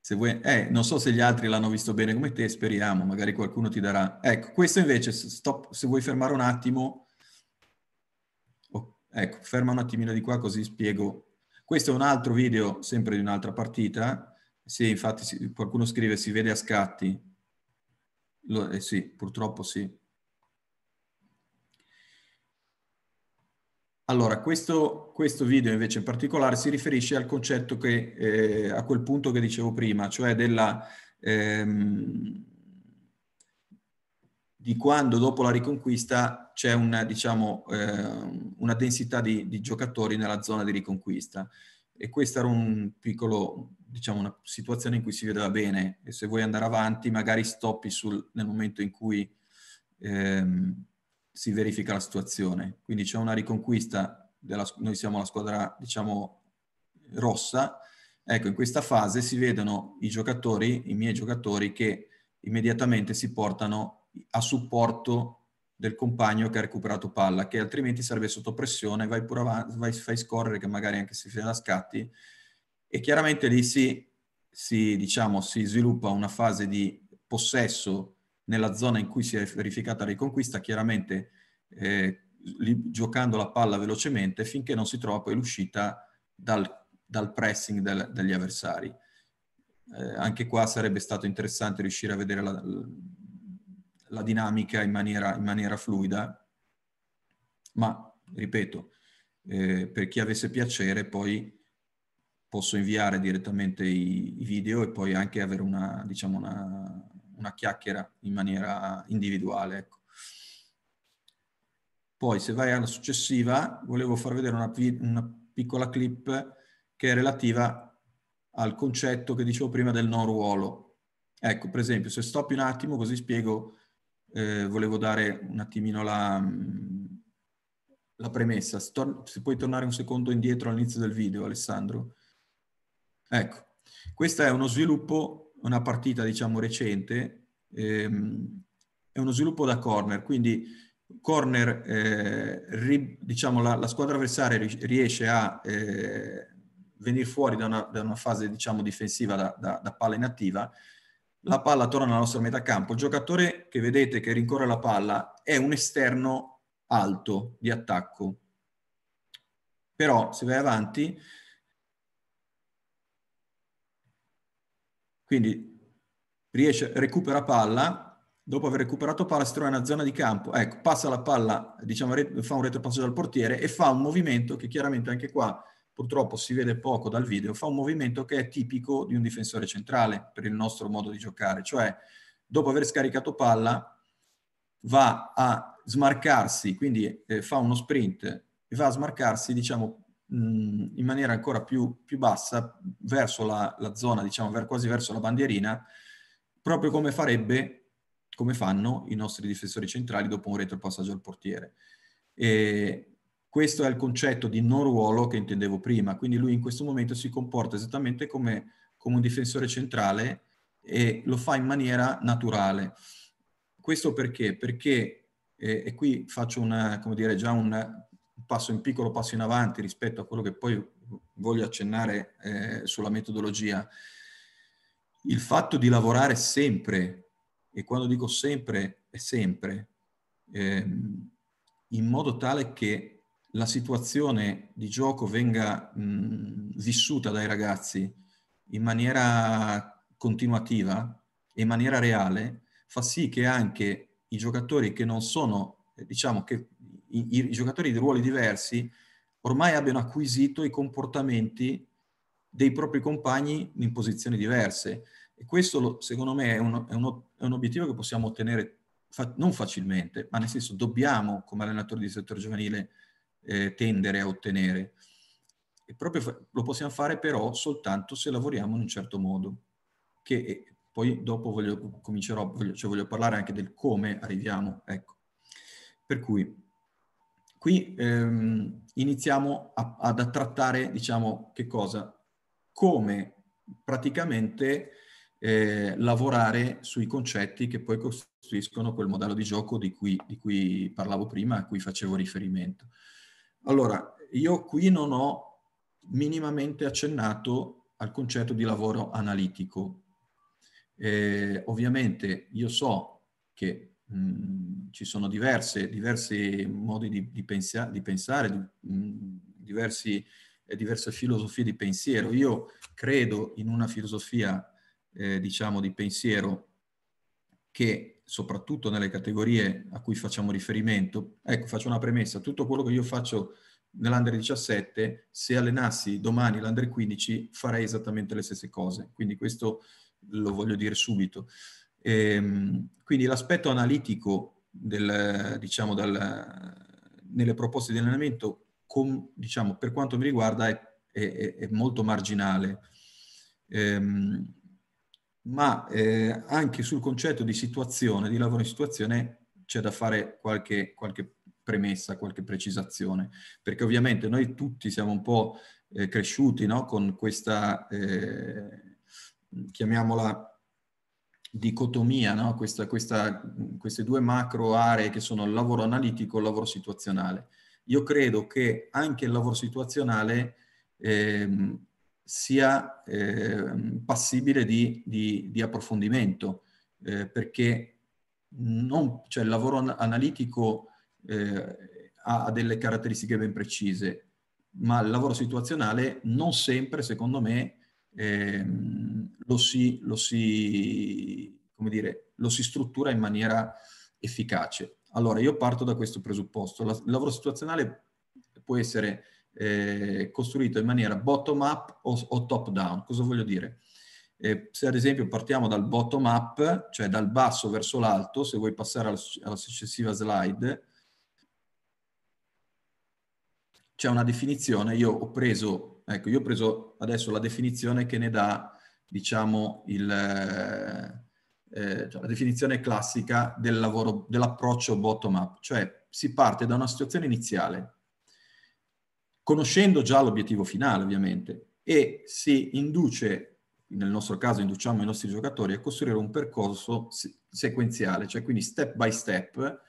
Se vuoi... eh, non so se gli altri l'hanno visto bene come te, speriamo, magari qualcuno ti darà... Ecco, questo invece, stop, se vuoi fermare un attimo... Oh, ecco, ferma un attimino di qua così spiego. Questo è un altro video, sempre di un'altra partita. Sì, infatti qualcuno scrive si vede a scatti. Lo, eh sì, purtroppo sì. Allora, questo, questo, video invece in particolare si riferisce al concetto che, eh, a quel punto che dicevo prima, cioè della, ehm, di quando dopo la riconquista c'è una, diciamo, eh, una densità di, di, giocatori nella zona di riconquista. E questa era un piccolo, diciamo, una situazione in cui si vedeva bene e se vuoi andare avanti magari stoppi sul, nel momento in cui... Ehm, si verifica la situazione. Quindi c'è una riconquista, della, noi siamo la squadra, diciamo, rossa. Ecco, in questa fase si vedono i giocatori, i miei giocatori, che immediatamente si portano a supporto del compagno che ha recuperato palla, che altrimenti sarebbe sotto pressione, vai pure avanti, vai, fai scorrere che magari anche se fila da scatti. E chiaramente lì si, si, diciamo, si sviluppa una fase di possesso nella zona in cui si è verificata la riconquista, chiaramente eh, li, giocando la palla velocemente finché non si trova poi l'uscita dal, dal, pressing del, degli avversari. Eh, anche qua sarebbe stato interessante riuscire a vedere la, la dinamica in maniera, in maniera, fluida, ma ripeto, eh, per chi avesse piacere poi posso inviare direttamente i, i video e poi anche avere una, diciamo una, una chiacchiera in maniera individuale. Ecco. Poi se vai alla successiva, volevo far vedere una, una piccola clip che è relativa al concetto che dicevo prima del non ruolo. Ecco, per esempio, se stoppi un attimo, così spiego, eh, volevo dare un attimino la, la premessa. se puoi tornare un secondo indietro all'inizio del video, Alessandro. Ecco, questo è uno sviluppo una partita diciamo recente, ehm, è uno sviluppo da corner, quindi corner, eh, ri, diciamo la, la, squadra avversaria riesce a eh, venire fuori da una, da una, fase diciamo difensiva da, da, da palla inattiva, la palla torna alla nostra metà campo, il giocatore che vedete che rincorre la palla è un esterno alto di attacco, però se vai avanti Quindi riesce, recupera palla, dopo aver recuperato palla si trova in una zona di campo, ecco, passa la palla, diciamo, fa un retropasso dal portiere e fa un movimento che chiaramente anche qua purtroppo si vede poco dal video, fa un movimento che è tipico di un difensore centrale per il nostro modo di giocare, cioè dopo aver scaricato palla va a smarcarsi, quindi eh, fa uno sprint e va a smarcarsi, diciamo, mh, in maniera ancora più, più bassa verso la, la zona, diciamo ver, quasi verso la bandierina, proprio come farebbe, come fanno i nostri difensori centrali dopo un retropassaggio al portiere. E questo è il concetto di non ruolo che intendevo prima, quindi lui in questo momento si comporta esattamente come, come un difensore centrale e lo fa in maniera naturale. Questo perché? Perché, eh, e qui faccio una, come dire, già un passo in piccolo passo in avanti rispetto a quello che poi voglio accennare eh, sulla metodologia. Il fatto di lavorare sempre, e quando dico sempre, è sempre, ehm, in modo tale che la situazione di gioco venga mh, vissuta dai ragazzi in maniera continuativa e in maniera reale, fa sì che anche i giocatori che non sono, diciamo, che i, i giocatori di ruoli diversi ormai abbiano acquisito i comportamenti dei propri compagni in posizioni diverse. E questo, secondo me, è, un, è un, è un obiettivo che possiamo ottenere fa- non facilmente, ma nel senso dobbiamo, come allenatori di settore giovanile, eh, tendere a ottenere. E proprio fa- lo possiamo fare però soltanto se lavoriamo in un certo modo, che eh, poi dopo voglio, comincerò, voglio, cioè voglio parlare anche del come arriviamo. Ecco. Per cui Qui ehm, iniziamo a, ad trattare, diciamo, che cosa? Come praticamente eh, lavorare sui concetti che poi costituiscono quel modello di gioco di cui, di cui parlavo prima, a cui facevo riferimento. Allora, io qui non ho minimamente accennato al concetto di lavoro analitico. Eh, ovviamente io so che Mm, ci sono diverse, diversi modi di, di, pensia, di pensare, di, mh, mm, diversi, eh, diverse filosofie di pensiero. Io credo in una filosofia, eh, diciamo, di pensiero che soprattutto nelle categorie a cui facciamo riferimento, ecco, faccio una premessa, tutto quello che io faccio nell'Under 17, se allenassi domani l'Under 15 farei esattamente le stesse cose, quindi questo lo voglio dire subito. E, ehm, quindi l'aspetto analitico del, diciamo, dal, nelle proposte di allenamento, com, diciamo, per quanto mi riguarda, è, è, è molto marginale. Ehm, ma eh, anche sul concetto di situazione, di lavoro in situazione, c'è da fare qualche, qualche premessa, qualche precisazione, perché ovviamente noi tutti siamo un po' eh, cresciuti no? con questa, eh, chiamiamola, dicotomia, no? questa, questa, queste due macro aree che sono il lavoro analitico e il lavoro situazionale. Io credo che anche il lavoro situazionale eh, sia eh, passibile di, di, di approfondimento, eh, perché non, cioè, il lavoro analitico eh, ha delle caratteristiche ben precise, ma il lavoro situazionale non sempre, secondo me, ehm, lo, si, lo, si, dire, lo, si, struttura in maniera efficace. Allora, io parto da questo presupposto. La, il lavoro situazionale può essere eh, costruito in maniera bottom-up o, o top-down. Cosa voglio dire? Eh, se ad esempio partiamo dal bottom up, cioè dal basso verso l'alto, se vuoi passare alla, alla successiva slide, c'è una definizione, io ho preso Ecco, io ho preso adesso la definizione che ne dà, diciamo, il, eh, eh cioè la definizione classica del lavoro, dell'approccio bottom-up, cioè si parte da una situazione iniziale, conoscendo già l'obiettivo finale, ovviamente, e si induce, nel nostro caso induciamo i nostri giocatori a costruire un percorso sequenziale, cioè quindi step by step,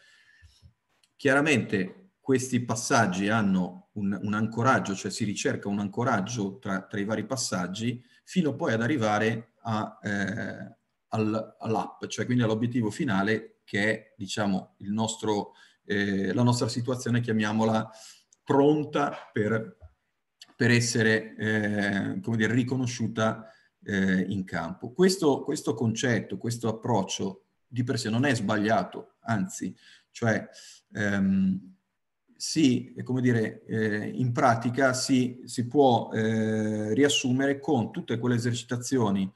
chiaramente questi passaggi hanno un, un, ancoraggio, cioè si ricerca un ancoraggio tra, tra, i vari passaggi, fino poi ad arrivare a, eh, al, all'app, cioè quindi all'obiettivo finale che è, diciamo, nostro, eh, la nostra situazione, chiamiamola, pronta per, per essere, eh, come dire, riconosciuta eh, in campo. Questo, questo concetto, questo approccio di per sé non è sbagliato, anzi, cioè... Ehm, si, come dire, eh, in pratica si, si può eh, riassumere con tutte quelle esercitazioni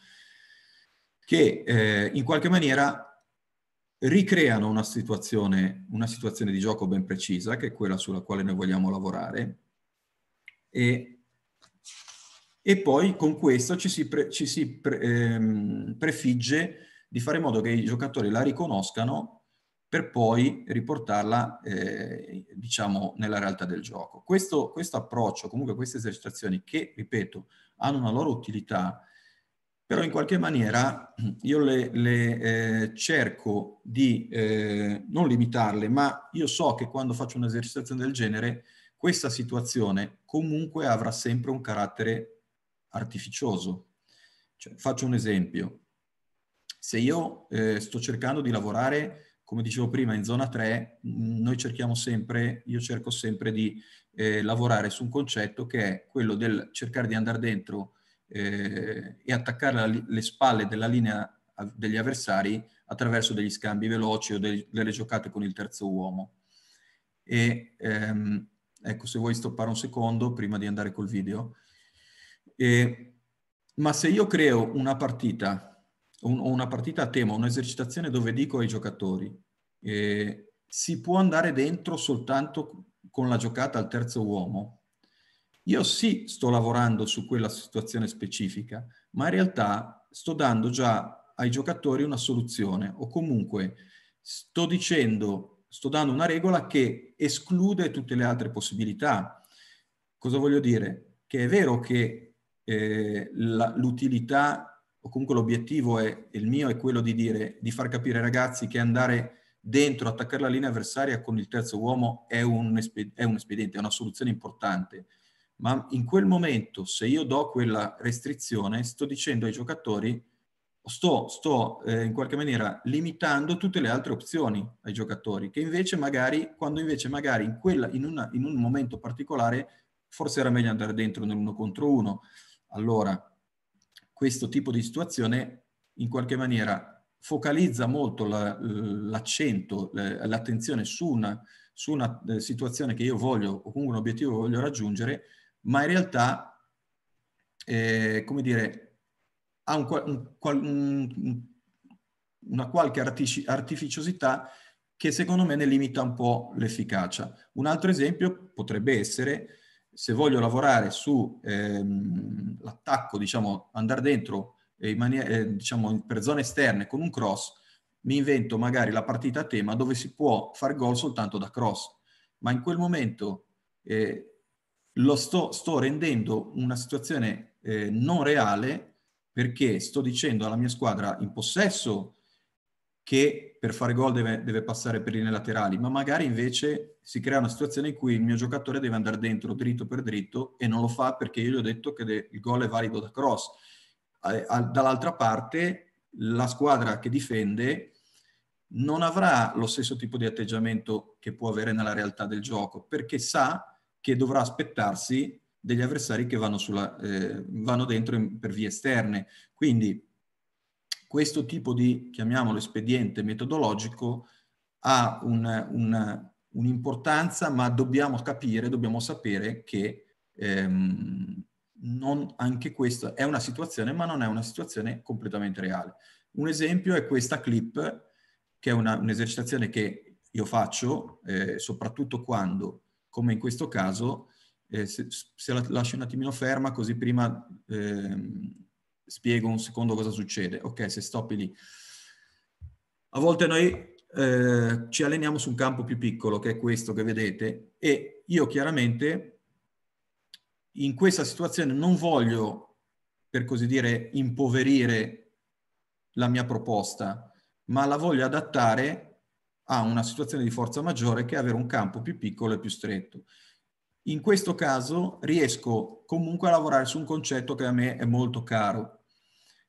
che eh, in qualche maniera ricreano una situazione, una situazione di gioco ben precisa, che è quella sulla quale noi vogliamo lavorare, e, e poi con questo ci si, pre, ci si pre, ehm, prefigge di fare in modo che i giocatori la riconoscano per poi riportarla eh, diciamo nella realtà del gioco. Questo, questo approccio, comunque queste esercitazioni che, ripeto, hanno una loro utilità, però in qualche maniera io le, le eh, cerco di eh, non limitarle, ma io so che quando faccio un'esercitazione del genere questa situazione comunque avrà sempre un carattere artificioso. Cioè, faccio un esempio. Se io eh, sto cercando di lavorare come dicevo prima, in zona 3 mm, noi cerchiamo sempre, io cerco sempre di eh, lavorare su un concetto che è quello del cercare di andare dentro eh, e attaccare la, le spalle della linea degli avversari attraverso degli scambi veloci o de, delle giocate con il terzo uomo. E ehm, ecco, se vuoi stoppare un secondo prima di andare col video. E, ma se io creo una partita un, una partita a tema, un'esercitazione dove dico ai giocatori, eh, si può andare dentro soltanto con la giocata al terzo uomo, io sì sto lavorando su quella situazione specifica, ma in realtà sto dando già ai giocatori una soluzione o comunque sto dicendo, sto dando una regola che esclude tutte le altre possibilità. Cosa voglio dire? Che è vero che eh, la, l'utilità o comunque l'obiettivo è, il mio è quello di dire, di far capire ai ragazzi che andare dentro, attaccare la linea avversaria con il terzo uomo è un, è un espediente, è una soluzione importante. Ma in quel momento, se io do quella restrizione, sto dicendo ai giocatori, sto, sto eh, in qualche maniera limitando tutte le altre opzioni ai giocatori, che invece magari, quando invece magari in, quella, in, una, in un momento particolare, forse era meglio andare dentro nell'uno contro uno. Allora, questo tipo di situazione in qualche maniera focalizza molto l'accento, la, l'attenzione su una, su una eh, situazione che io voglio o comunque un obiettivo che voglio raggiungere, ma in realtà, eh, come dire, ha un, un, una qualche artificiosità che secondo me ne limita un po' l'efficacia. Un altro esempio potrebbe essere se voglio lavorare sull'attacco, ehm, diciamo, andare dentro eh, eh, diciamo, per zone esterne con un cross, mi invento magari la partita a tema dove si può far gol soltanto da cross. Ma in quel momento eh, lo sto, sto, rendendo una situazione eh, non reale perché sto dicendo alla mia squadra in possesso che per fare gol deve, deve, passare per linee laterali, ma magari invece si crea una situazione in cui il mio giocatore deve andare dentro dritto per dritto e non lo fa perché io gli ho detto che de- il gol è valido da cross. A- a- dall'altra parte la squadra che difende non avrà lo stesso tipo di atteggiamento che può avere nella realtà del gioco perché sa che dovrà aspettarsi degli avversari che vanno, sulla, eh, vanno dentro in- per vie esterne. Quindi questo tipo di, chiamiamolo espediente metodologico, ha un, un, un'importanza, ma dobbiamo capire, dobbiamo sapere che ehm, non anche questa è una situazione, ma non è una situazione completamente reale. Un esempio è questa clip, che è una, un'esercitazione che io faccio, eh, soprattutto quando, come in questo caso, eh, se, se, la lascio un attimino ferma, così prima ehm, spiego un secondo cosa succede. Ok, se stoppi lì. A volte noi eh, ci alleniamo su un campo più piccolo, che è questo che vedete, e io chiaramente in questa situazione non voglio, per così dire, impoverire la mia proposta, ma la voglio adattare a una situazione di forza maggiore che avere un campo più piccolo e più stretto. In questo caso riesco comunque a lavorare su un concetto che a me è molto caro,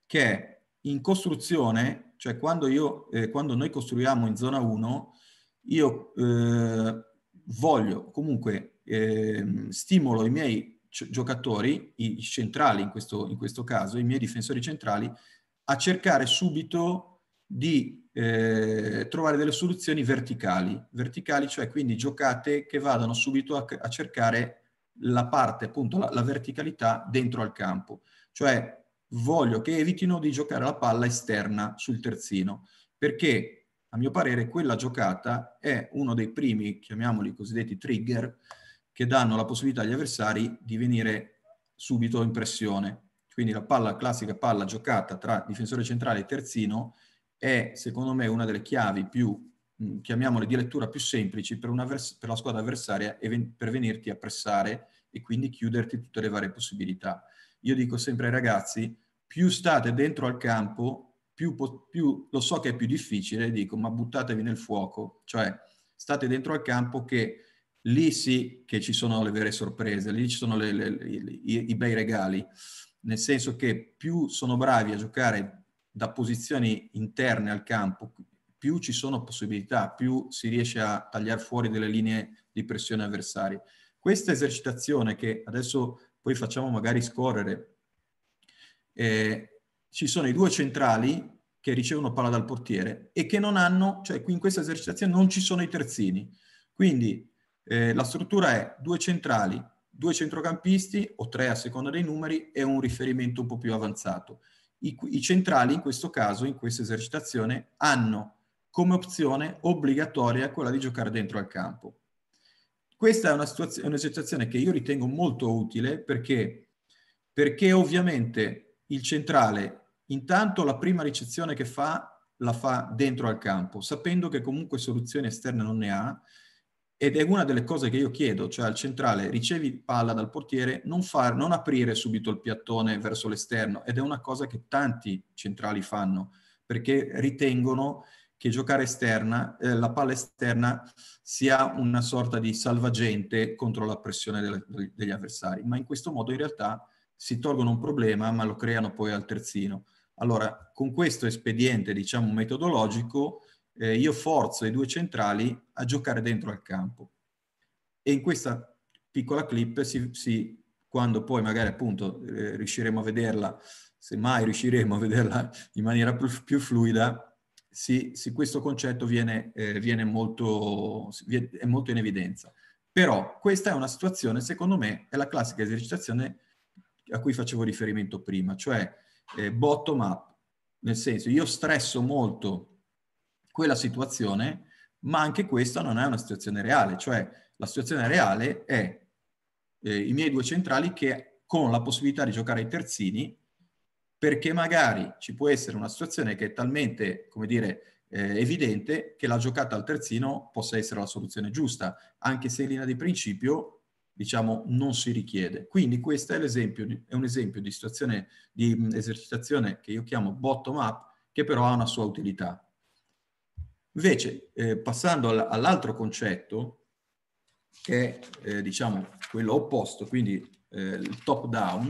che in costruzione, cioè quando, io, eh, quando noi costruiamo in zona 1, io eh, voglio comunque eh, stimolo i miei giocatori, i centrali in questo, in questo caso, i miei difensori centrali, a cercare subito di eh, trovare delle soluzioni verticali, verticali cioè quindi giocate che vadano subito a, a cercare la parte, appunto la, la, verticalità dentro al campo, cioè voglio che evitino di giocare la palla esterna sul terzino, perché a mio parere quella giocata è uno dei primi, chiamiamoli cosiddetti trigger, che danno la possibilità agli avversari di venire subito in pressione. Quindi la palla, classica palla giocata tra difensore centrale e terzino è secondo me una delle chiavi più, mm, chiamiamole di lettura più semplici per, vers- per la squadra avversaria e ven- per venirti a pressare e quindi chiuderti tutte le varie possibilità. Io dico sempre ai ragazzi, più state dentro al campo, più, più, lo so che è più difficile, dico, ma buttatevi nel fuoco, cioè state dentro al campo che lì sì che ci sono le vere sorprese, lì ci sono le, le, i, i bei regali, nel senso che più sono bravi a giocare da posizioni interne al campo, più ci sono possibilità, più si riesce a tagliare fuori delle linee di pressione avversarie. Questa esercitazione che adesso poi facciamo magari scorrere. Eh, ci sono i due centrali che ricevono palla dal portiere e che non hanno, cioè qui in questa esercitazione non ci sono i terzini. Quindi eh, la struttura è due centrali, due centrocampisti o tre a seconda dei numeri e un riferimento un po' più avanzato. I, I, centrali in questo caso, in questa esercitazione, hanno come opzione obbligatoria quella di giocare dentro al campo. Questa è una, una, situazione che io ritengo molto utile perché, perché ovviamente il centrale, intanto la prima ricezione che fa, la fa dentro al campo, sapendo che comunque soluzioni esterne non ne ha, ed è una delle cose che io chiedo, cioè al centrale ricevi palla dal portiere, non, far, non aprire subito il piattone verso l'esterno ed è una cosa che tanti centrali fanno perché ritengono che giocare esterna, eh, la palla esterna sia una sorta di salvagente contro la pressione delle, degli avversari, ma in questo modo in realtà si tolgono un problema ma lo creano poi al terzino. Allora, con questo espediente, diciamo, metodologico, eh, io forzo i due centrali a giocare dentro al campo. E in questa piccola clip, si, si, quando poi magari appunto eh, riusciremo a vederla, se mai riusciremo a vederla in maniera più, più fluida, sì, sì, questo concetto viene, eh, viene molto, è molto in evidenza. Però questa è una situazione, secondo me, è la classica esercitazione a cui facevo riferimento prima, cioè eh, bottom up, nel senso io stresso molto quella situazione, ma anche questa non è una situazione reale, cioè la situazione reale è eh, i miei due centrali che con la possibilità di giocare ai terzini perché magari ci può essere una situazione che è talmente, come dire, eh, evidente che la giocata al terzino possa essere la soluzione giusta, anche se in linea di principio, diciamo, non si richiede. Quindi questo è, è un esempio di situazione di mm, esercitazione che io chiamo bottom up, che però ha una sua utilità. Invece, eh, passando all'altro concetto, che è eh, diciamo quello opposto, quindi eh, il top down,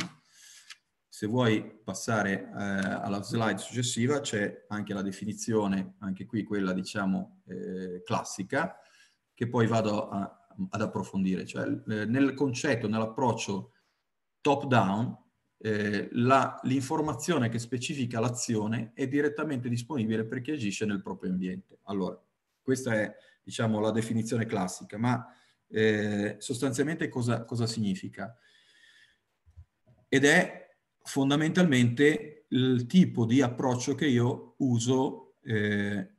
se vuoi passare eh, alla slide successiva c'è anche la definizione, anche qui quella diciamo eh, classica, che poi vado a, ad approfondire. Cioè, eh, nel concetto, nell'approccio top-down, eh, l'informazione che specifica l'azione è direttamente disponibile per chi agisce nel proprio ambiente. Allora, questa è diciamo, la definizione classica, ma eh, sostanzialmente cosa, cosa significa? Ed è fondamentalmente il tipo di approccio che io uso eh,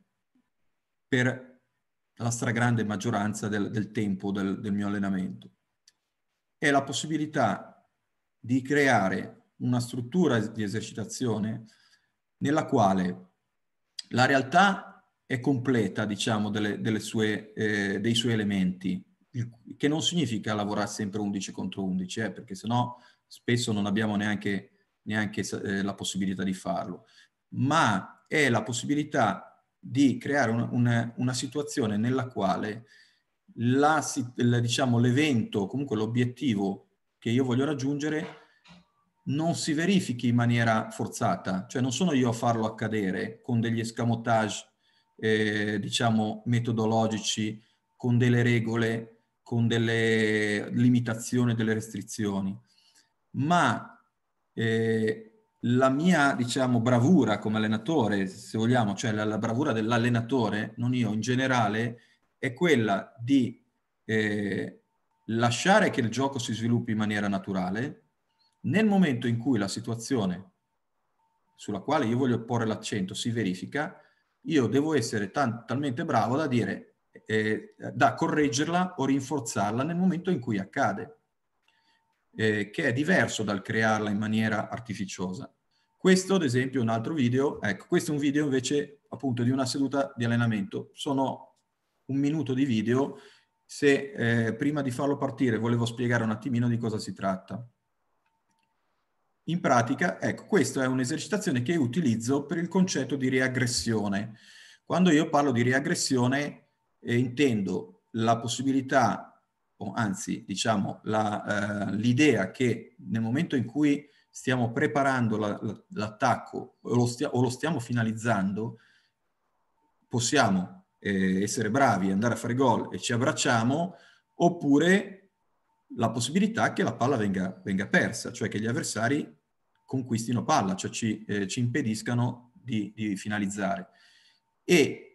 per la stragrande maggioranza del, del tempo del, del mio allenamento. È la possibilità di creare una struttura di esercitazione nella quale la realtà è completa, diciamo, delle, delle sue, eh, dei suoi elementi, che non significa lavorare sempre 11 contro 11, eh, perché sennò spesso non abbiamo neanche neanche eh, la possibilità di farlo, ma è la possibilità di creare una, una, una situazione nella quale la, la, diciamo, l'evento, comunque l'obiettivo che io voglio raggiungere, non si verifichi in maniera forzata, cioè non sono io a farlo accadere con degli escamotage, eh, diciamo, metodologici, con delle regole, con delle limitazioni, delle restrizioni, ma eh, la mia, diciamo, bravura come allenatore, se vogliamo, cioè la, la bravura dell'allenatore, non io in generale, è quella di eh, lasciare che il gioco si sviluppi in maniera naturale nel momento in cui la situazione sulla quale io voglio porre l'accento si verifica, io devo essere tan- talmente bravo da dire, eh, da correggerla o rinforzarla nel momento in cui accade eh, che è diverso dal crearla in maniera artificiosa. Questo, ad esempio, è un altro video. Ecco, questo è un video invece appunto di una seduta di allenamento. Sono un minuto di video. Se eh, prima di farlo partire volevo spiegare un attimino di cosa si tratta. In pratica, ecco, questa è un'esercitazione che utilizzo per il concetto di riaggressione. Quando io parlo di riaggressione eh, intendo la possibilità o anzi diciamo eh, l'idea eh, che nel momento in cui stiamo preparando l'attacco la, la, o, o, lo stiamo finalizzando, possiamo eh, essere bravi, andare a fare gol e ci abbracciamo, oppure la possibilità che la palla venga, venga persa, cioè che gli avversari conquistino palla, cioè ci, eh, ci impediscano di, di finalizzare. E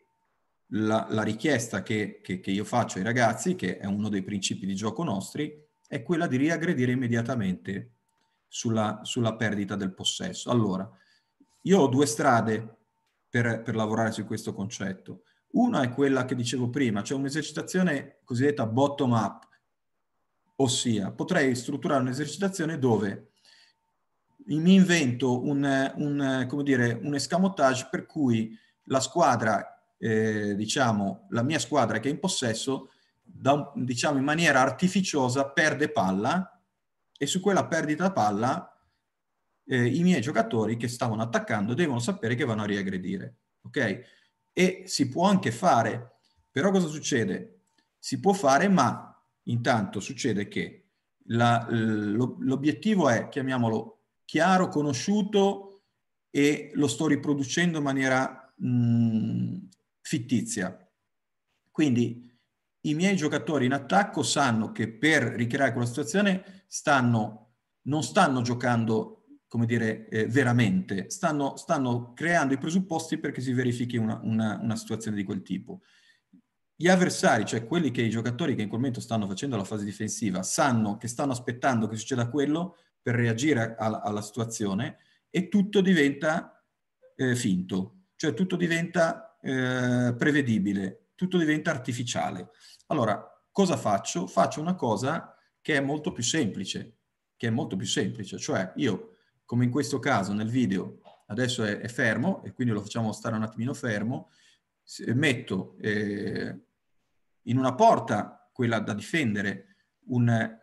la, la richiesta che, che, che io faccio ai ragazzi, che è uno dei principi di gioco nostri, è quella di riaggredire immediatamente sulla, sulla, perdita del possesso. Allora, io ho due strade per, per, lavorare su questo concetto. Una è quella che dicevo prima, cioè un'esercitazione cosiddetta bottom-up, ossia potrei strutturare un'esercitazione dove mi invento un, un, dire, un escamotage per cui la squadra eh, diciamo, la mia squadra che è in possesso, da, diciamo in maniera artificiosa, perde palla e su quella perdita palla eh, i miei giocatori che stavano attaccando devono sapere che vanno a riaggredire. Ok? E si può anche fare, però cosa succede? Si può fare, ma intanto succede che la, l'obiettivo è, chiamiamolo, chiaro, conosciuto e lo sto riproducendo in maniera mh, mm, fittizia. Quindi i miei giocatori in attacco sanno che per ricreare quella situazione stanno, non stanno giocando, come dire, eh, veramente, stanno, stanno, creando i presupposti perché si verifichi una, una, una situazione di quel tipo. Gli avversari, cioè quelli che i giocatori che in quel momento stanno facendo la fase difensiva, sanno che stanno aspettando che succeda quello per reagire a, a, alla situazione e tutto diventa eh, finto, cioè tutto diventa eh, prevedibile, tutto diventa artificiale. Allora, cosa faccio? Faccio una cosa che è molto più semplice, che è molto più semplice, cioè io, come in questo caso nel video, adesso è, è fermo e quindi lo facciamo stare un attimino fermo, metto eh, in una porta, quella da difendere, un,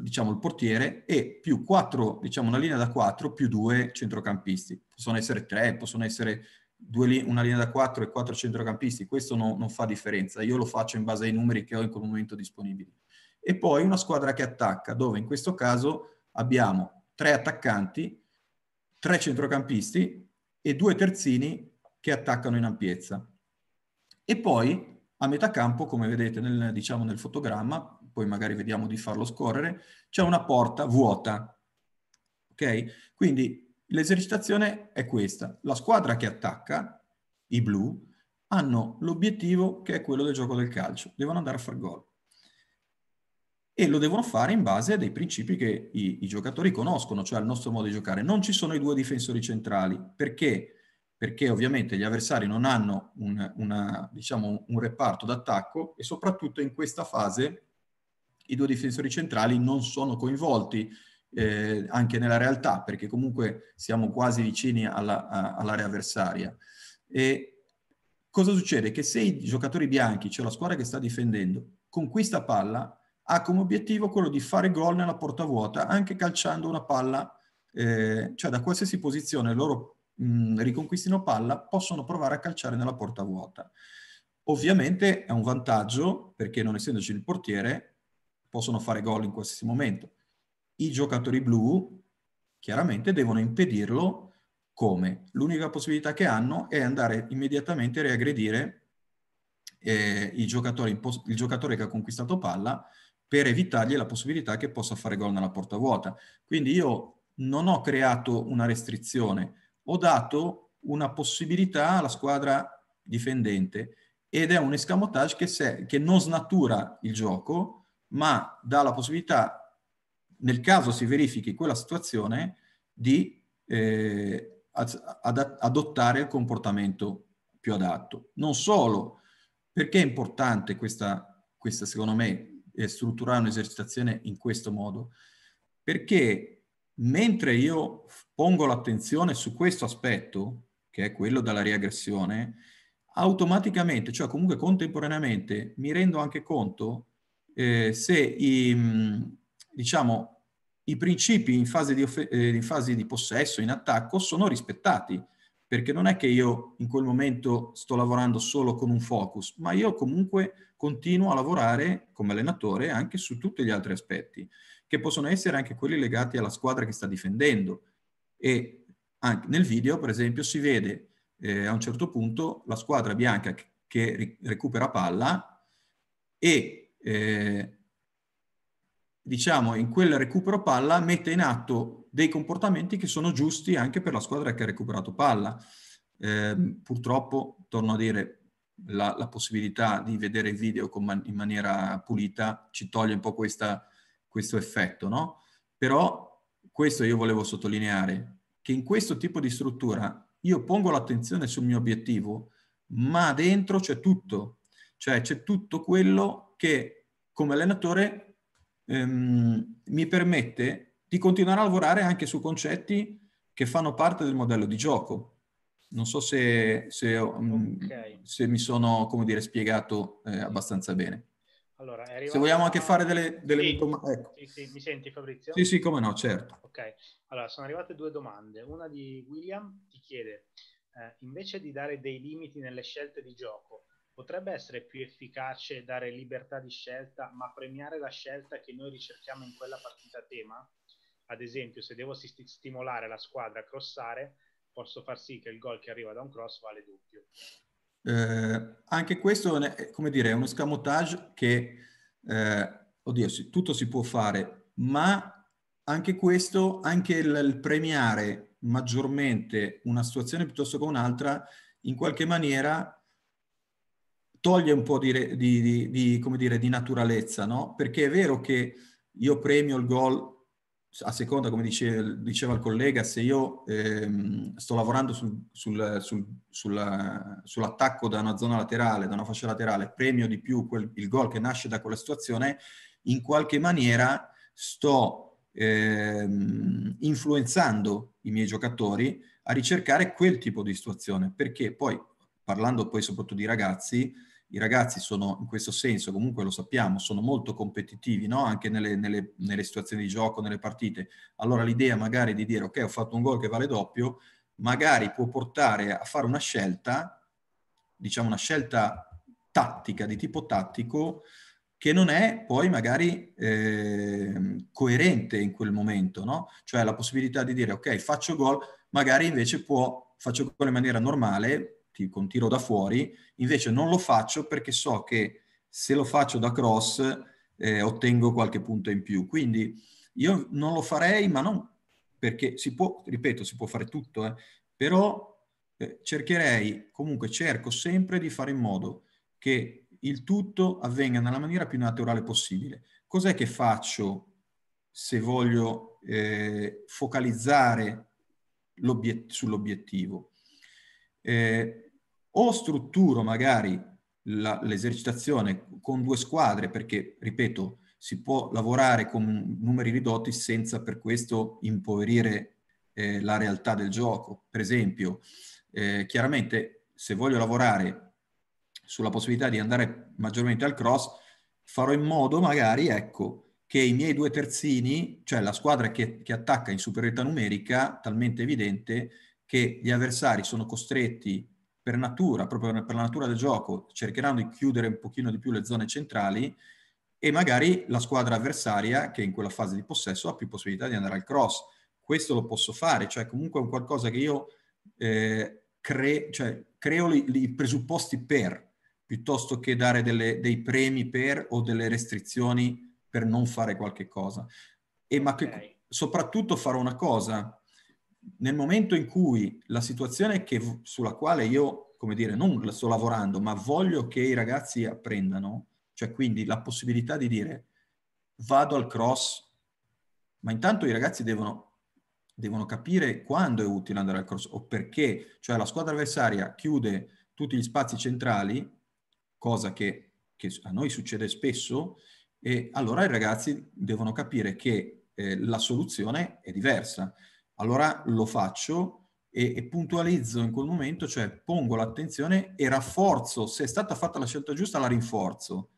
diciamo, il portiere e più 4, diciamo una linea da 4 più 2 centrocampisti. Possono essere 3, possono essere due, una linea da 4 e 4 centrocampisti, questo no, non fa differenza, io lo faccio in base ai numeri che ho in quel momento disponibili. E poi una squadra che attacca, dove in questo caso abbiamo tre attaccanti, tre centrocampisti e due terzini che attaccano in ampiezza. E poi a metà campo, come vedete nel, diciamo nel fotogramma, poi magari vediamo di farlo scorrere, c'è una porta vuota. Ok? Quindi L'esercitazione è questa. La squadra che attacca, i blu, hanno l'obiettivo che è quello del gioco del calcio. Devono andare a far gol. E lo devono fare in base a dei principi che i, i giocatori conoscono, cioè al nostro modo di giocare. Non ci sono i due difensori centrali. Perché? Perché ovviamente gli avversari non hanno un, una, diciamo, un reparto d'attacco e soprattutto in questa fase i due difensori centrali non sono coinvolti eh, anche nella realtà, perché comunque siamo quasi vicini all'area avversaria. E cosa succede? Che se i giocatori bianchi, cioè la squadra che sta difendendo, conquista palla, ha come obiettivo quello di fare gol nella porta vuota, anche calciando una palla, eh, cioè da qualsiasi posizione loro mh, mm, riconquistino palla, possono provare a calciare nella porta vuota. Ovviamente è un vantaggio perché non essendoci il portiere possono fare gol in qualsiasi momento i giocatori blu chiaramente devono impedirlo come? L'unica possibilità che hanno è andare immediatamente a reaggredire eh, il, giocatore, il giocatore che ha conquistato palla per evitargli la possibilità che possa fare gol nella porta vuota. Quindi io non ho creato una restrizione, ho dato una possibilità alla squadra difendente ed è un escamotage che, se, che non snatura il gioco, ma dà la possibilità nel caso si verifichi quella situazione, di eh, ad, adottare il comportamento più adatto. Non solo, perché è importante questa, questa secondo me, eh, strutturare un'esercitazione in questo modo? Perché mentre io pongo l'attenzione su questo aspetto, che è quello della riaggressione, automaticamente, cioè comunque contemporaneamente, mi rendo anche conto eh, se i, diciamo, i principi in fase, di, eh, in fase di possesso, in attacco, sono rispettati, perché non è che io in quel momento sto lavorando solo con un focus, ma io comunque continuo a lavorare come allenatore anche su tutti gli altri aspetti, che possono essere anche quelli legati alla squadra che sta difendendo. E anche nel video, per esempio, si vede eh, a un certo punto la squadra bianca che recupera palla e eh, diciamo, in quel recupero palla mette in atto dei comportamenti che sono giusti anche per la squadra che ha recuperato palla. Eh, purtroppo, torno a dire, la, la, possibilità di vedere il video man- in maniera pulita ci toglie un po' questa, questo effetto, no? Però questo io volevo sottolineare, che in questo tipo di struttura io pongo l'attenzione sul mio obiettivo, ma dentro c'è tutto, cioè c'è tutto quello che come allenatore ehm, mi permette di continuare a lavorare anche su concetti che fanno parte del modello di gioco. Non so se, se, mm, okay. se mi sono, come dire, spiegato eh, abbastanza bene. Allora, se vogliamo anche fare delle, delle sì, domande. Ecco. Sì, sì, mi senti Fabrizio? Sì, sì, come no, certo. Ok, allora sono arrivate due domande. Una di William ti chiede, eh, invece di dare dei limiti nelle scelte di gioco, potrebbe essere più efficace dare libertà di scelta, ma premiare la scelta che noi ricerchiamo in quella partita tema? Ad esempio, se devo st- stimolare la squadra a crossare, posso far sì che il gol che arriva da un cross vale doppio. Eh, anche questo è, come dire, è uno scamotage che, eh, oddio, tutto si può fare, ma anche questo, anche il, il premiare maggiormente una situazione piuttosto che un'altra, in qualche maniera toglie un po' di, di, di, dire, di naturalezza, no? Perché è vero che io premio il gol a seconda, come dice, diceva il collega, se io ehm, sto lavorando sul, sul, sul, sull'attacco da una zona laterale, da una fascia laterale, premio di più quel, il gol che nasce da quella situazione, in qualche maniera sto ehm, influenzando i miei giocatori a ricercare quel tipo di situazione, perché poi, parlando poi soprattutto di ragazzi, i ragazzi sono in questo senso, comunque lo sappiamo, sono molto competitivi no? anche nelle, nelle, nelle, situazioni di gioco, nelle partite. Allora l'idea magari di dire ok ho fatto un gol che vale doppio, magari può portare a fare una scelta, diciamo una scelta tattica, di tipo tattico, che non è poi magari eh, coerente in quel momento, no? Cioè la possibilità di dire ok faccio gol, magari invece può, faccio gol in maniera normale, con tiro da fuori, invece non lo faccio perché so che se lo faccio da cross eh, ottengo qualche punto in più. Quindi io non lo farei, ma non perché si può, ripeto, si può fare tutto, eh, però eh, cercherei, comunque cerco sempre di fare in modo che il tutto avvenga nella maniera più naturale possibile. Cos'è che faccio se voglio eh, focalizzare sull'obiettivo? Eh, o strutturo magari la, l'esercitazione con due squadre, perché, ripeto, si può lavorare con numeri ridotti senza per questo impoverire eh, la realtà del gioco. Per esempio, eh, chiaramente se voglio lavorare sulla possibilità di andare maggiormente al cross, farò in modo magari, ecco, che i miei due terzini, cioè la squadra che, che attacca in superiorità numerica, talmente evidente che gli avversari sono costretti per natura, proprio per la natura del gioco, cercheranno di chiudere un pochino di più le zone centrali e magari la squadra avversaria, che in quella fase di possesso, ha più possibilità di andare al cross. Questo lo posso fare, cioè comunque è un qualcosa che io eh, cre- cioè, creo i presupposti per, piuttosto che dare delle, dei premi per o delle restrizioni per non fare qualche cosa. E ma che, soprattutto farò una cosa nel momento in cui la situazione che, sulla quale io, come dire, non sto lavorando, ma voglio che i ragazzi apprendano, cioè quindi la possibilità di dire vado al cross, ma intanto i ragazzi devono, devono capire quando è utile andare al cross o perché, cioè la squadra avversaria chiude tutti gli spazi centrali, cosa che, che a noi succede spesso, e allora i ragazzi devono capire che eh, la soluzione è diversa allora lo faccio e, e puntualizzo in quel momento, cioè pongo l'attenzione e rafforzo, se è stata fatta la scelta giusta la rinforzo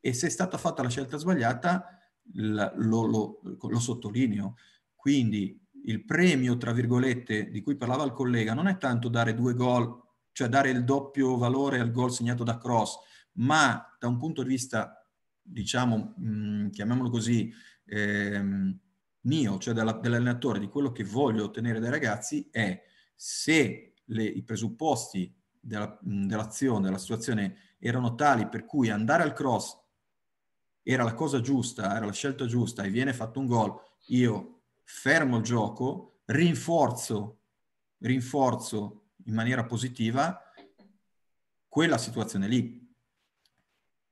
e se è stata fatta la scelta sbagliata lo, lo, lo, sottolineo. Quindi il premio, tra virgolette, di cui parlava il collega, non è tanto dare due gol, cioè dare il doppio valore al gol segnato da Cross, ma da un punto di vista, diciamo, mh, mm, chiamiamolo così, ehm, mio, cioè dalla, dell'allenatore, di quello che voglio ottenere dai ragazzi è se le, i presupposti della, dell'azione, della situazione erano tali per cui andare al cross era la cosa giusta, era la scelta giusta e viene fatto un gol, io fermo il gioco, rinforzo, rinforzo in maniera positiva quella situazione lì,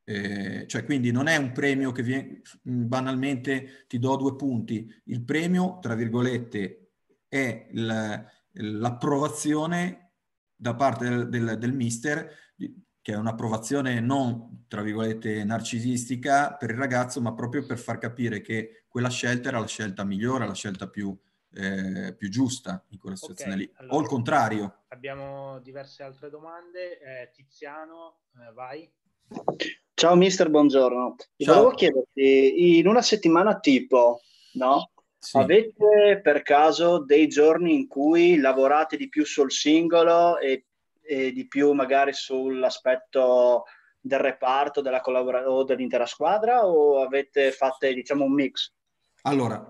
eh, cioè, quindi non è un premio che viene, mm, banalmente ti do due punti. Il premio, tra virgolette, è l'approvazione da parte del, del, del mister, che è un'approvazione non, tra virgolette, narcisistica per il ragazzo, ma proprio per far capire che quella scelta era la scelta migliore, la scelta più, eh, più giusta in quella situazione okay, lì, allora, o il contrario. Abbiamo diverse altre domande. Eh, Tiziano, eh, vai. Ciao mister, buongiorno. Ciao. Volevo chiederti, in una settimana tipo, no? Sì. Avete per caso dei giorni in cui lavorate di più sul singolo e, e di più magari sull'aspetto del reparto, della collaborazione o dell'intera squadra o avete fatto diciamo un mix? Allora,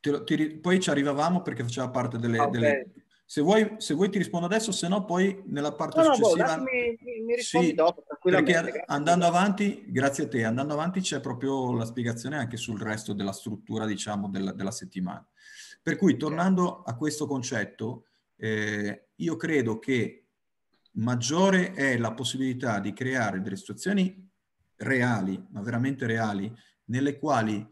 ti, ti, poi ci arrivavamo perché faceva parte delle, ah, okay. delle se vuoi, se vuoi, ti rispondo adesso, se no poi nella parte no, successiva... No, boh, mi, mi rispondi sì, dopo, Perché andando avanti, grazie a te, andando avanti c'è proprio la spiegazione anche sul resto della struttura, diciamo, della, della settimana. Per cui, tornando a questo concetto, eh, io credo che maggiore è la possibilità di creare delle situazioni reali, ma veramente reali, nelle quali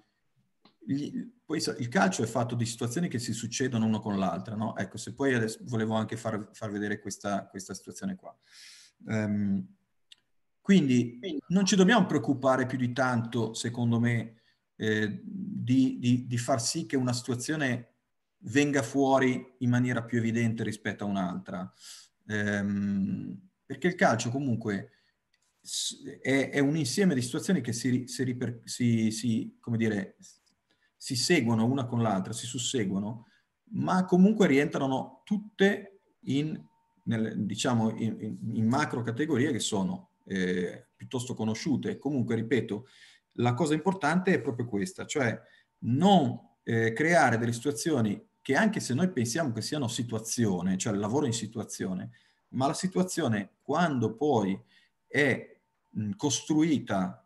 gli, poi il calcio è fatto di situazioni che si succedono una con l'altra, no? Ecco, se poi adesso volevo anche far, far vedere questa, questa, situazione qua. Um, quindi non ci dobbiamo preoccupare più di tanto, secondo me, eh, di, di, di far sì che una situazione venga fuori in maniera più evidente rispetto a un'altra. Ehm, perché il calcio comunque è, è, un insieme di situazioni che si, si, si, si come dire, si seguono una con l'altra, si susseguono, ma comunque rientrano tutte in, nel, diciamo, in, in, in macro categorie che sono eh, piuttosto conosciute. Comunque, ripeto, la cosa importante è proprio questa, cioè non eh, creare delle situazioni che anche se noi pensiamo che siano situazione, cioè il lavoro in situazione, ma la situazione quando poi è mh, costruita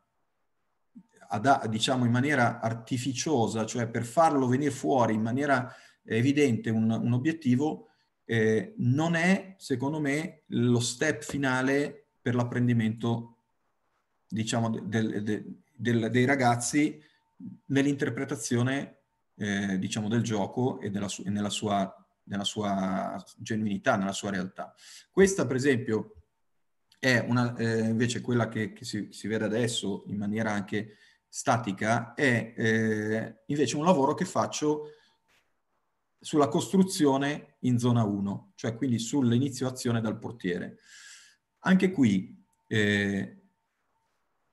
ad, diciamo in maniera artificiosa, cioè per farlo venire fuori in maniera evidente un, un obiettivo, eh, non è, secondo me, lo step finale per l'apprendimento, diciamo, del, del, del, dei ragazzi nell'interpretazione, eh, diciamo, del gioco e, della su, e nella, sua, nella sua genuinità, nella sua realtà. Questa, per esempio, è una, eh, invece quella che, che si, si, vede adesso in maniera anche statica è eh, invece un lavoro che faccio sulla costruzione in zona 1, cioè quindi sull'inizio azione dal portiere. Anche qui, eh,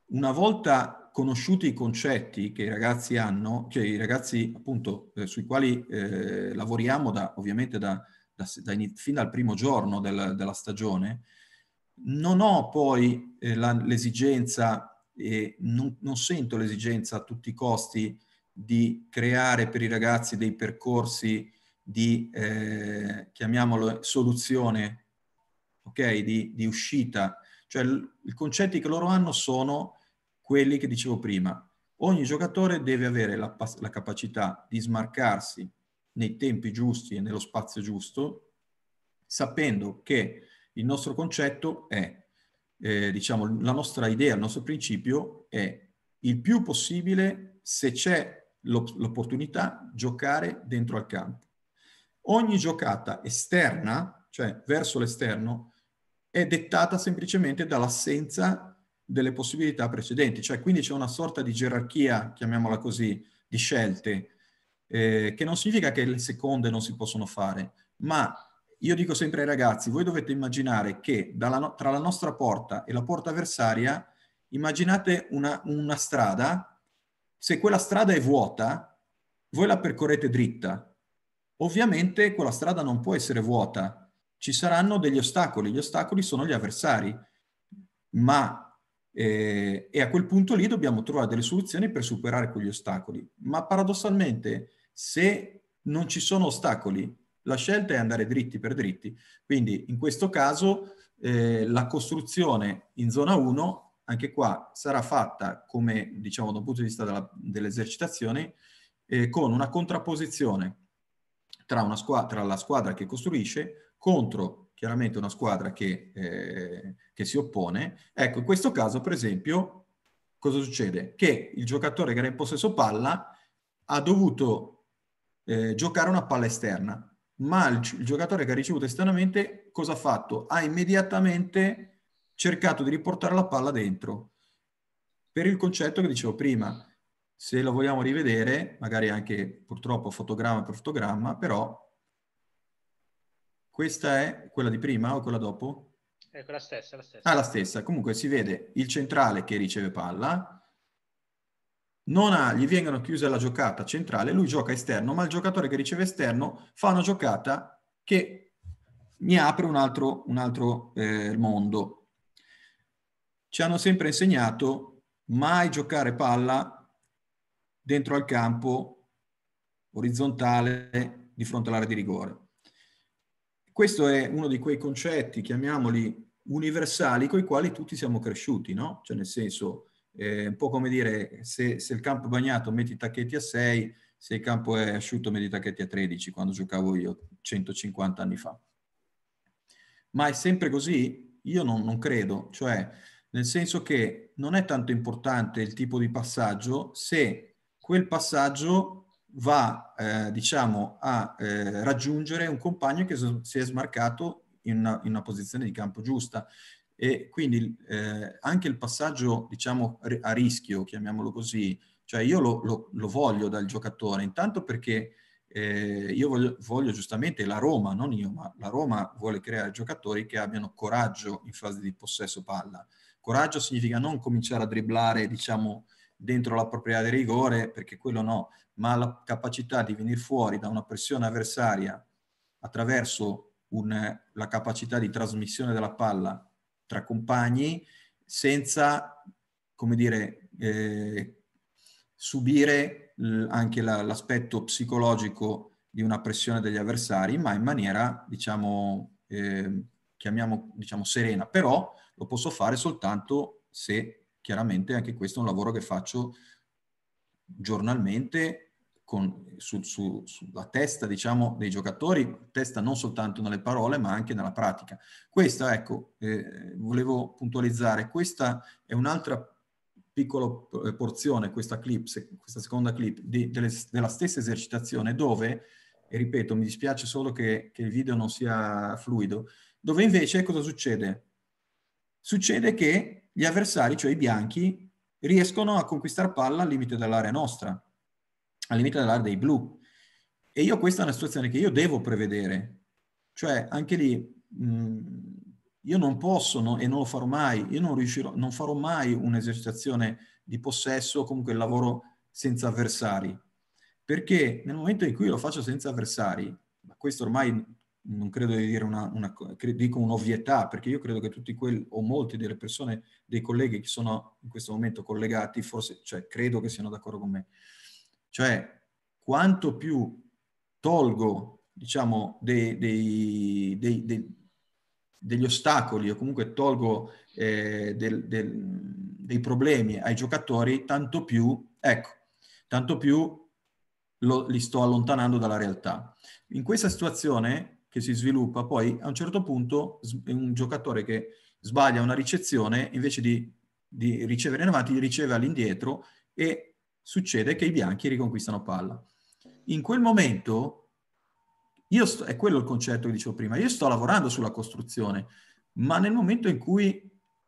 una volta conosciuti i concetti che i ragazzi hanno, cioè i ragazzi appunto eh, sui quali eh, lavoriamo da, ovviamente da, da, fin dal primo giorno del, della stagione, non ho poi eh, l'esigenza e non, non, sento l'esigenza a tutti i costi di creare per i ragazzi dei percorsi di, eh, chiamiamolo, soluzione, ok, di, di uscita. Cioè l, i concetti che loro hanno sono quelli che dicevo prima. Ogni giocatore deve avere la, la capacità di smarcarsi nei tempi giusti e nello spazio giusto, sapendo che il nostro concetto è eh, diciamo, la nostra idea, il nostro principio è il più possibile, se c'è l'opportunità, giocare dentro al campo. Ogni giocata esterna, cioè verso l'esterno, è dettata semplicemente dall'assenza delle possibilità precedenti, cioè quindi c'è una sorta di gerarchia, chiamiamola così, di scelte, eh, che non significa che le seconde non si possono fare, ma io dico sempre ai ragazzi, voi dovete immaginare che no- tra la nostra porta e la porta avversaria immaginate una, una strada, se quella strada è vuota, voi la percorrete dritta. Ovviamente quella strada non può essere vuota, ci saranno degli ostacoli, gli ostacoli sono gli avversari, ma eh, e a quel punto lì dobbiamo trovare delle soluzioni per superare quegli ostacoli. Ma paradossalmente, se non ci sono ostacoli, la scelta è andare dritti per dritti, quindi in questo caso eh, la costruzione in zona 1 anche qua sarà fatta, come diciamo dal punto di vista dell'esercitazione, delle eh, con una contrapposizione tra, una tra, la squadra che costruisce contro chiaramente una squadra che, eh, che, si oppone. Ecco, in questo caso, per esempio, cosa succede? Che il giocatore che era in possesso palla ha dovuto eh, giocare una palla esterna ma il, il giocatore che ha ricevuto esternamente cosa ha fatto? Ha immediatamente cercato di riportare la palla dentro. Per il concetto che dicevo prima, se lo vogliamo rivedere, magari anche purtroppo fotogramma per fotogramma, però questa è quella di prima o quella dopo? È quella stessa, la stessa. Ah, la stessa. Comunque si vede il centrale che riceve palla, non ha, gli vengono chiuse la giocata centrale, lui gioca esterno, ma il giocatore che riceve esterno fa una giocata che mi apre un altro, un altro eh, mondo. Ci hanno sempre insegnato mai giocare palla dentro al campo orizzontale di fronte all'area di rigore. Questo è uno di quei concetti, chiamiamoli universali, con i quali tutti siamo cresciuti, no? Cioè nel senso eh, un po' come dire se, se, il campo è bagnato metti i tacchetti a 6, se il campo è asciutto metti i tacchetti a 13 quando giocavo io 150 anni fa. Ma è sempre così? Io non, non credo, cioè nel senso che non è tanto importante il tipo di passaggio se quel passaggio va eh, diciamo a eh, raggiungere un compagno che si è smarcato in una, in una, posizione di campo giusta. E quindi eh, anche il passaggio, diciamo, a rischio, chiamiamolo così, cioè io lo, lo, lo voglio dal giocatore, intanto perché eh, io voglio, voglio, giustamente la Roma, non io, ma la Roma vuole creare giocatori che abbiano coraggio in fase di possesso palla. Coraggio significa non cominciare a dribblare, diciamo, dentro la proprietà di rigore, perché quello no, ma la capacità di venire fuori da una pressione avversaria attraverso un, la capacità di trasmissione della palla tra compagni senza, come dire, eh, subire anche la, l'aspetto psicologico di una pressione degli avversari, ma in maniera, diciamo, eh, chiamiamo, diciamo, serena. Però lo posso fare soltanto se chiaramente anche questo è un lavoro che faccio giornalmente con, su, su, sulla testa diciamo, dei giocatori, testa non soltanto nelle parole ma anche nella pratica. Questa, ecco, eh, volevo puntualizzare, questa è un'altra piccola eh, porzione, questa clip, questa seconda clip, di, delle, della stessa esercitazione dove, e ripeto, mi dispiace solo che, che il video non sia fluido, dove invece cosa succede? Succede che gli avversari, cioè i bianchi, riescono a conquistare palla al limite dell'area nostra al limite dell'area dei blu. E io questa è una situazione che io devo prevedere. Cioè, anche lì, mh, mm, io non posso no, e non lo farò mai, io non riuscirò, non farò mai un'esercitazione di possesso, comunque il lavoro senza avversari. Perché nel momento in cui lo faccio senza avversari, ma questo ormai non credo di dire una, una dico un'ovvietà, perché io credo che tutti quelli, o molti delle persone, dei colleghi che sono in questo momento collegati, forse, cioè credo che siano d'accordo con me. Cioè, quanto più tolgo, diciamo, dei, dei, dei, degli ostacoli o comunque tolgo eh, del, del, dei problemi ai giocatori, tanto più, ecco, tanto più lo, li sto allontanando dalla realtà. In questa situazione che si sviluppa poi a un certo punto un giocatore che sbaglia una ricezione invece di, di ricevere in avanti riceve all'indietro e succede che i bianchi riconquistano palla. In quel momento, io sto, è quello il concetto che dicevo prima, io sto lavorando sulla costruzione, ma nel momento in cui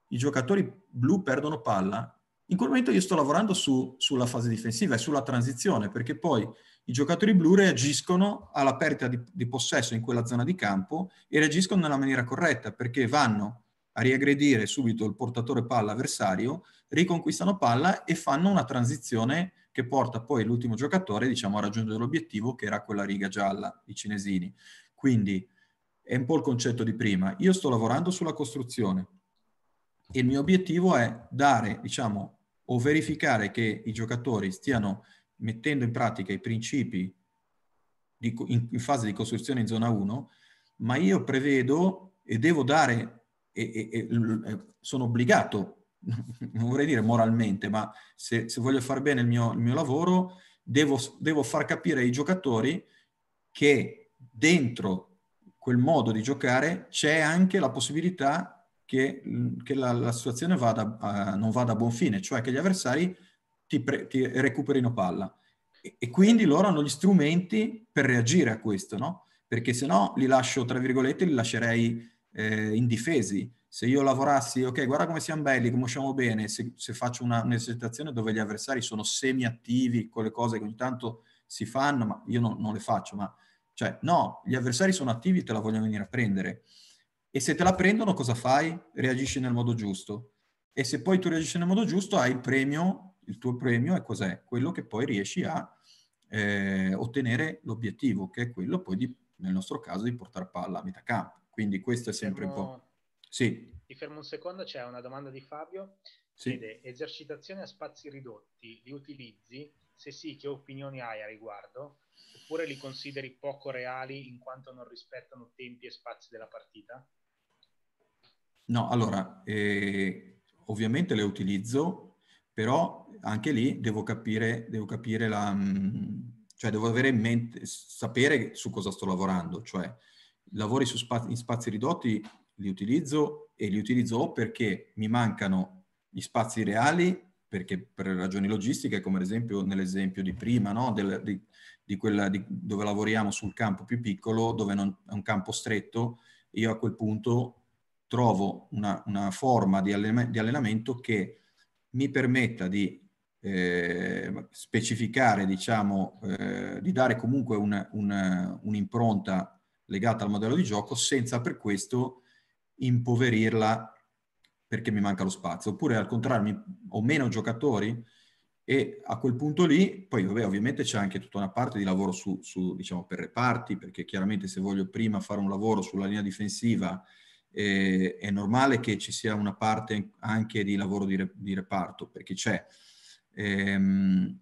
i giocatori blu perdono palla, in quel momento io sto lavorando su, sulla fase difensiva e sulla transizione, perché poi i giocatori blu reagiscono alla perdita di, di possesso in quella zona di campo e reagiscono nella maniera corretta, perché vanno a riaggredire subito il portatore palla avversario, riconquistano palla e fanno una transizione che porta poi l'ultimo giocatore diciamo, a raggiungere l'obiettivo che era quella riga gialla, i cinesini. Quindi è un po' il concetto di prima. Io sto lavorando sulla costruzione e il mio obiettivo è dare, diciamo, o verificare che i giocatori stiano mettendo in pratica i principi di, in, in fase di costruzione in zona 1, ma io prevedo e devo dare e, e, e eh, sono obbligato, non vorrei dire moralmente, ma se, se voglio far bene il mio, il mio lavoro, devo, devo far capire ai giocatori che dentro quel modo di giocare c'è anche la possibilità che, mm, che la, la, situazione vada a, non vada a buon fine, cioè che gli avversari ti, pre, ti recuperino palla. E, e, quindi loro hanno gli strumenti per reagire a questo, no? Perché se no li lascio, tra virgolette, li lascerei eh, indifesi. Se io lavorassi, ok, guarda come siamo belli, come usciamo bene, se, se faccio una, un'esercitazione dove gli avversari sono semi-attivi, con le cose che ogni tanto si fanno, ma io no, non le faccio, ma cioè no, gli avversari sono attivi, e te la vogliono venire a prendere. E se te la prendono cosa fai? Reagisci nel modo giusto. E se poi tu reagisci nel modo giusto hai il premio, il tuo premio è cos'è? Quello che poi riesci a eh, ottenere l'obiettivo, che è quello poi di, nel nostro caso di portare palla a metà campo. Quindi questo è sempre fermo... un po'. Sì. Ti fermo un secondo, c'è una domanda di Fabio. Sì. Chiede, esercitazione a spazi ridotti, li utilizzi? Se sì, che opinioni hai a riguardo? Oppure li consideri poco reali in quanto non rispettano tempi e spazi della partita? No, allora, eh, ovviamente le utilizzo, però anche lì devo capire, devo capire la... Mm, cioè devo avere in mente, sapere su cosa sto lavorando, cioè lavori spazi, in spazi ridotti li utilizzo e li utilizzo o perché mi mancano gli spazi reali, perché per ragioni logistiche, come ad esempio nell'esempio di prima, no? Del, di, di quella di, dove lavoriamo sul campo più piccolo, dove non, è un campo stretto, io a quel punto trovo una, una forma di, allenamento, di allenamento che mi permetta di eh, specificare, diciamo, eh, di dare comunque un'impronta un, legata al modello di gioco senza per questo impoverirla perché mi manca lo spazio. Oppure al contrario, ho meno giocatori e a quel punto lì, poi vabbè, ovviamente c'è anche tutta una parte di lavoro su, su, diciamo, per reparti, perché chiaramente se voglio prima fare un lavoro sulla linea difensiva eh, è normale che ci sia una parte anche di lavoro di, re, di reparto, perché c'è. Ehm,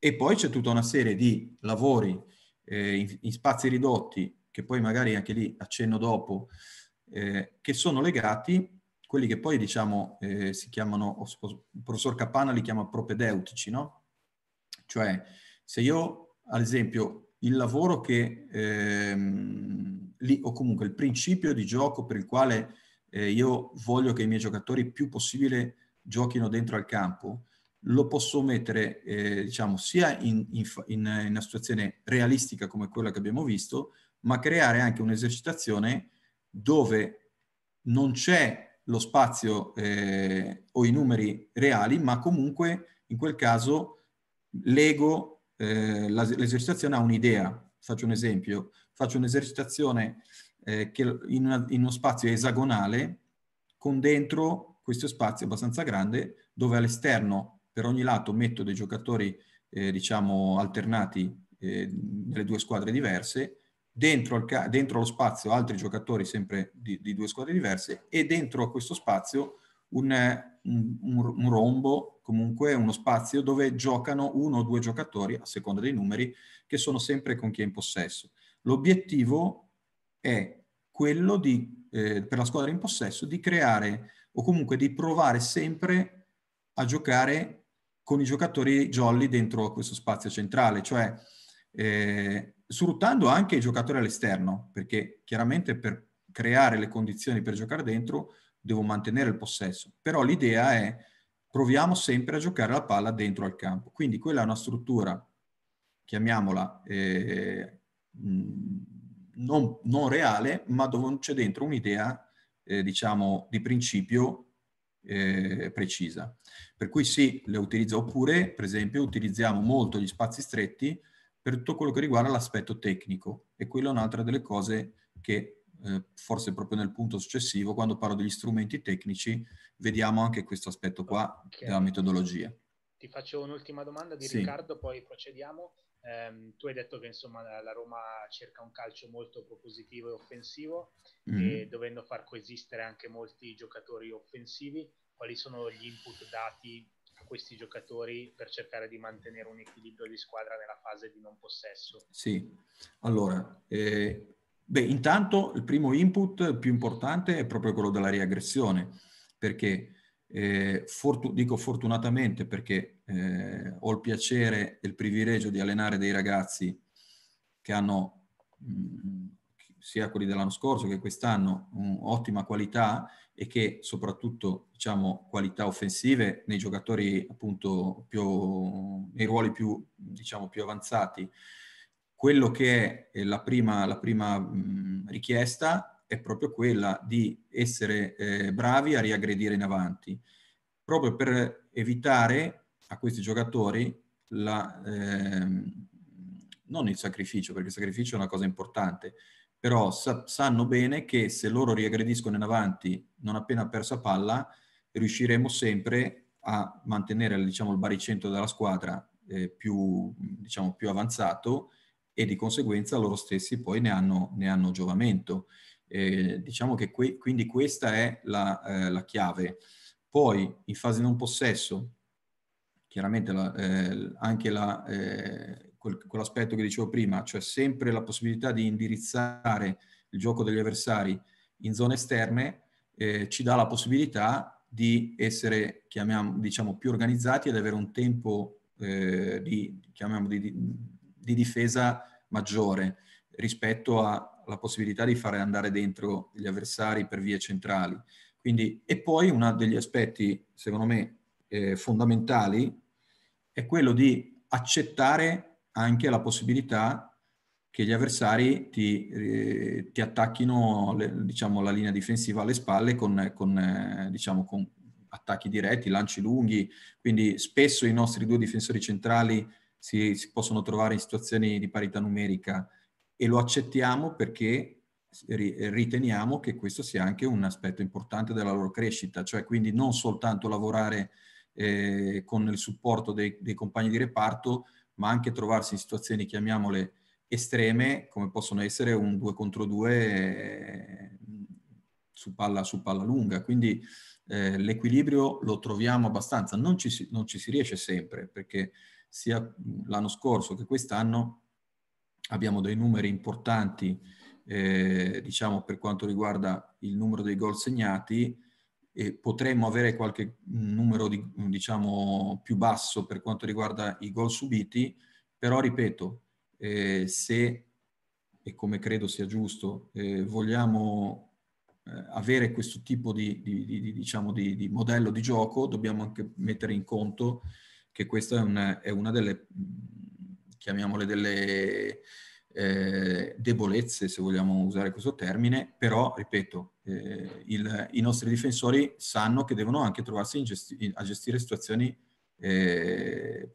e poi c'è tutta una serie di lavori eh, in, in spazi ridotti che poi magari anche lì accenno dopo, eh, che sono legati, quelli che poi diciamo eh, si chiamano, il professor Capana li chiama propedeutici, no? Cioè se io ad esempio il lavoro che, ehm, li, o comunque il principio di gioco per il quale eh, io voglio che i miei giocatori più possibile giochino dentro al campo, lo posso mettere eh, diciamo, sia in, in, in, una situazione realistica come quella che abbiamo visto, ma creare anche un'esercitazione dove non c'è lo spazio eh, o i numeri reali, ma comunque in quel caso l'ego, eh, l'esercitazione a un'idea. Faccio un esempio, faccio un'esercitazione eh, in, in uno spazio esagonale con dentro questo spazio abbastanza grande dove all'esterno per ogni lato metto dei giocatori eh, diciamo alternati eh, nelle due squadre diverse dentro, al, dentro lo spazio altri giocatori sempre di, di, due squadre diverse e dentro a questo spazio un, un, un, rombo, comunque uno spazio dove giocano uno o due giocatori, a seconda dei numeri, che sono sempre con chi è in possesso. L'obiettivo è quello di, eh, per la squadra in possesso di creare o comunque di provare sempre a giocare con i giocatori jolly dentro questo spazio centrale, cioè eh, sfruttando anche i giocatori all'esterno, perché chiaramente per creare le condizioni per giocare dentro devo mantenere il possesso, però l'idea è proviamo sempre a giocare la palla dentro al campo. Quindi quella è una struttura, chiamiamola eh, mm, non, non, reale, ma dove c'è dentro un'idea, eh, diciamo, di principio eh, precisa. Per cui sì, le utilizzo, oppure per esempio utilizziamo molto gli spazi stretti per tutto quello che riguarda l'aspetto tecnico e quella è un'altra delle cose che eh, forse proprio nel punto successivo, quando parlo degli strumenti tecnici, vediamo anche questo aspetto qua okay. della metodologia. Ti faccio un'ultima domanda di sì. Riccardo, poi procediamo. Um, tu hai detto che insomma la Roma cerca un calcio molto propositivo e offensivo, mm. e mm-hmm. dovendo far coesistere anche molti giocatori offensivi, quali sono gli input dati questi giocatori per cercare di mantenere un equilibrio di squadra nella fase di non possesso? Sì, allora, eh, beh, intanto il primo input più importante è proprio quello della riaggressione, perché eh, fortu- dico fortunatamente perché eh, ho il piacere e il privilegio di allenare dei ragazzi che hanno mh, mm, sia quelli dell'anno scorso che quest'anno un'ottima qualità e che soprattutto diciamo, qualità offensive nei giocatori appunto più, nei ruoli più, diciamo, più avanzati. Quello che è la prima, la prima mh, richiesta è proprio quella di essere eh, bravi a riaggredire in avanti, proprio per evitare a questi giocatori la, eh, non il sacrificio, perché il sacrificio è una cosa importante, però sa- sanno bene che se loro riaggrediscono in avanti non appena persa palla, riusciremo sempre a mantenere diciamo, il baricentro della squadra eh, più, diciamo, più, avanzato e di conseguenza loro stessi poi ne hanno, ne hanno giovamento. Eh, diciamo che que- quindi questa è la, eh, la, chiave. Poi in fase non possesso, chiaramente la, eh, anche la, eh, quell'aspetto che dicevo prima, cioè sempre la possibilità di indirizzare il gioco degli avversari in zone esterne, eh, ci dà la possibilità di essere, chiamiamo, diciamo, più organizzati ed avere un tempo eh, di, di, di, difesa maggiore rispetto alla possibilità di fare andare dentro gli avversari per vie centrali. Quindi, e poi uno degli aspetti, secondo me, eh, fondamentali è quello di accettare anche la possibilità che gli avversari ti, eh, ti attacchino le, diciamo, la linea difensiva alle spalle con, con, eh, diciamo, con, attacchi diretti, lanci lunghi, quindi spesso i nostri due difensori centrali si, si possono trovare in situazioni di parità numerica e lo accettiamo perché riteniamo che questo sia anche un aspetto importante della loro crescita, cioè quindi non soltanto lavorare eh, con il supporto dei, dei, compagni di reparto, ma anche trovarsi in situazioni, chiamiamole, estreme, come possono essere un 2 contro 2 eh, su palla, su palla lunga. Quindi eh, l'equilibrio lo troviamo abbastanza, non ci, si, non ci si riesce sempre, perché sia l'anno scorso che quest'anno abbiamo dei numeri importanti, eh, diciamo, per quanto riguarda il numero dei gol segnati, eh, potremmo avere qualche mm, numero di, mm, diciamo, più basso per quanto riguarda i gol subiti, però ripeto, eh, se, e come credo sia giusto, eh, vogliamo eh, avere questo tipo di, di, di diciamo, di, modello di gioco, dobbiamo anche mettere in conto che questa è una, è una delle, mm, chiamiamole delle eh, debolezze, se vogliamo usare questo termine, però, ripeto, eh, il, i nostri difensori sanno che devono anche trovarsi gesti- a gestire situazioni eh,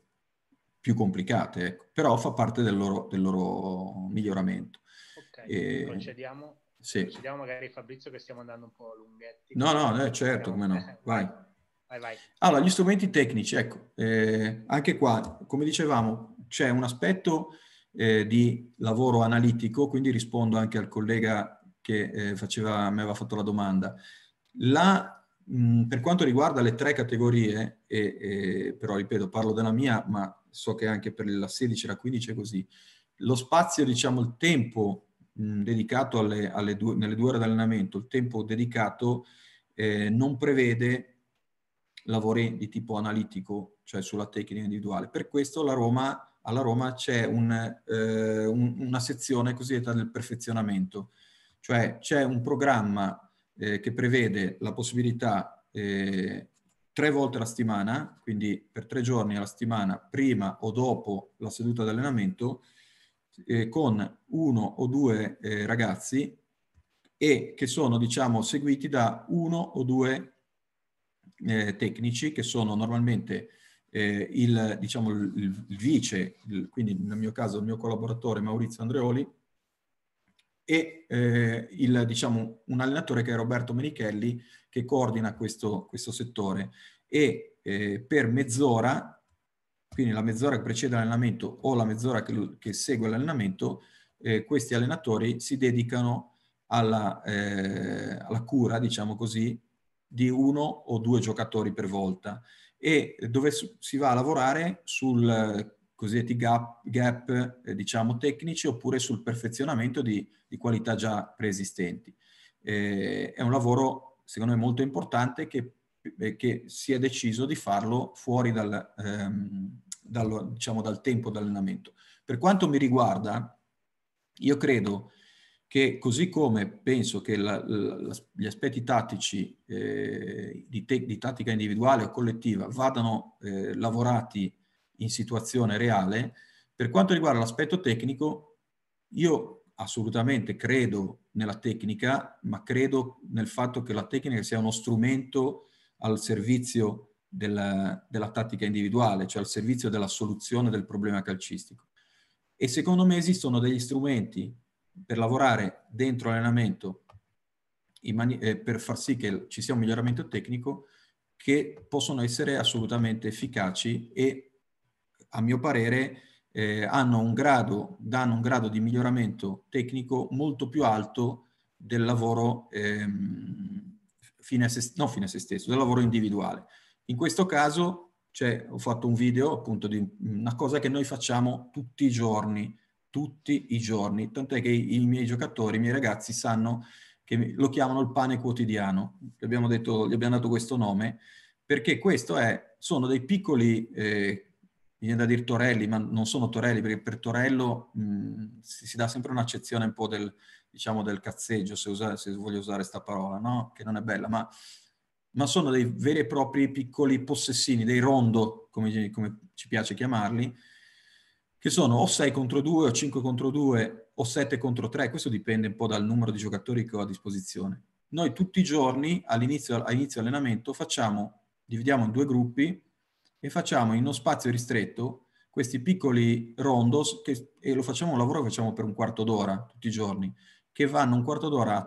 più complicate, ecco. però fa parte del loro, del loro miglioramento. Ok, e... procediamo. Sì. Procediamo magari Fabrizio che stiamo andando un po' lunghetti. No, no, eh, certo, come no. Vai. vai, vai. Allora, gli strumenti tecnici, ecco, eh, anche qua, come dicevamo, c'è un aspetto eh, di lavoro analitico, quindi rispondo anche al collega che eh, faceva, mi aveva fatto la domanda. La, mh, mm, per quanto riguarda le tre categorie, e, e, però ripeto, parlo della mia, ma so che anche per la 16 e la 15 è così, lo spazio, diciamo, il tempo mh, mm, dedicato alle, alle due, nelle due ore di allenamento, il tempo dedicato eh, non prevede lavori di tipo analitico, cioè sulla tecnica individuale. Per questo la Roma alla Roma c'è un, eh, un, una sezione cosiddetta del perfezionamento, cioè c'è un programma eh, che prevede la possibilità eh, tre volte alla settimana, quindi per tre giorni alla settimana, prima o dopo la seduta di allenamento, eh, con uno o due eh, ragazzi e che sono diciamo seguiti da uno o due eh, tecnici che sono normalmente eh, il, diciamo, il, il vice, il, quindi nel mio caso il mio collaboratore Maurizio Andreoli, e eh, il, diciamo, un allenatore che è Roberto Menichelli che coordina questo, questo settore e eh, per mezz'ora, quindi la mezz'ora che precede l'allenamento o la mezz'ora che, che, segue l'allenamento, eh, questi allenatori si dedicano alla, eh, alla cura, diciamo così, di uno o due giocatori per volta e dove si va a lavorare sul eh, cosiddetti gap, gap eh, diciamo tecnici oppure sul perfezionamento di, di qualità già preesistenti. Eh, è un lavoro secondo me molto importante che, che si è deciso di farlo fuori dal, ehm, dal, diciamo, dal tempo d'allenamento. Per quanto mi riguarda, io credo che così come penso che la, la, gli aspetti tattici eh, di, te, di, tattica individuale o collettiva vadano eh, lavorati in situazione reale, per quanto riguarda l'aspetto tecnico, io assolutamente credo nella tecnica, ma credo nel fatto che la tecnica sia uno strumento al servizio della, della tattica individuale, cioè al servizio della soluzione del problema calcistico. E secondo me esistono degli strumenti per lavorare dentro l'allenamento eh, per far sì che ci sia un miglioramento tecnico che possono essere assolutamente efficaci e a mio parere eh, hanno un grado, danno un grado di miglioramento tecnico molto più alto del lavoro, ehm, fine, a se, no fine a se stesso, del lavoro individuale. In questo caso cioè, ho fatto un video appunto di una cosa che noi facciamo tutti i giorni, tutti i giorni, tant'è che i miei giocatori, i miei ragazzi sanno che lo chiamano il pane quotidiano, gli abbiamo, detto, gli abbiamo dato questo nome, perché questo è, sono dei piccoli, eh, viene da dire torelli, ma non sono torelli, perché per torello mh, si, si, dà sempre un'accezione un po' del, diciamo, del cazzeggio, se, usa, se voglio usare questa parola, no? che non è bella, ma, ma, sono dei veri e propri piccoli possessini, dei rondo, come, come ci piace chiamarli, che sono o 6 contro 2 o 5 contro 2 o 7 contro 3, questo dipende un po' dal numero di giocatori che ho a disposizione. Noi tutti i giorni all'inizio, all'inizio allenamento facciamo, dividiamo in due gruppi e facciamo in uno spazio ristretto questi piccoli rondos che, e lo facciamo un lavoro che facciamo per un quarto d'ora tutti i giorni, che vanno un quarto d'ora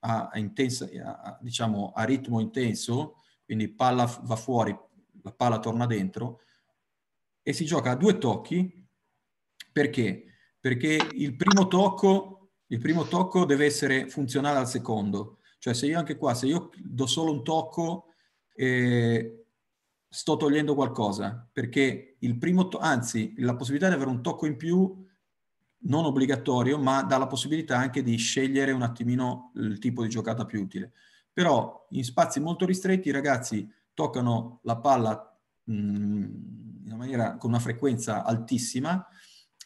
a, a, intensa, a, diciamo, a ritmo intenso, quindi palla va fuori, la palla torna dentro e si gioca a due tocchi perché? Perché il primo tocco, il primo tocco deve essere funzionale al secondo. Cioè se io anche qua, se io do solo un tocco, eh, sto togliendo qualcosa, perché il primo, to- anzi la possibilità di avere un tocco in più non obbligatorio, ma dà la possibilità anche di scegliere un attimino il tipo di giocata più utile. Però in spazi molto ristretti i ragazzi toccano la palla mh, mm, in una maniera, con una frequenza altissima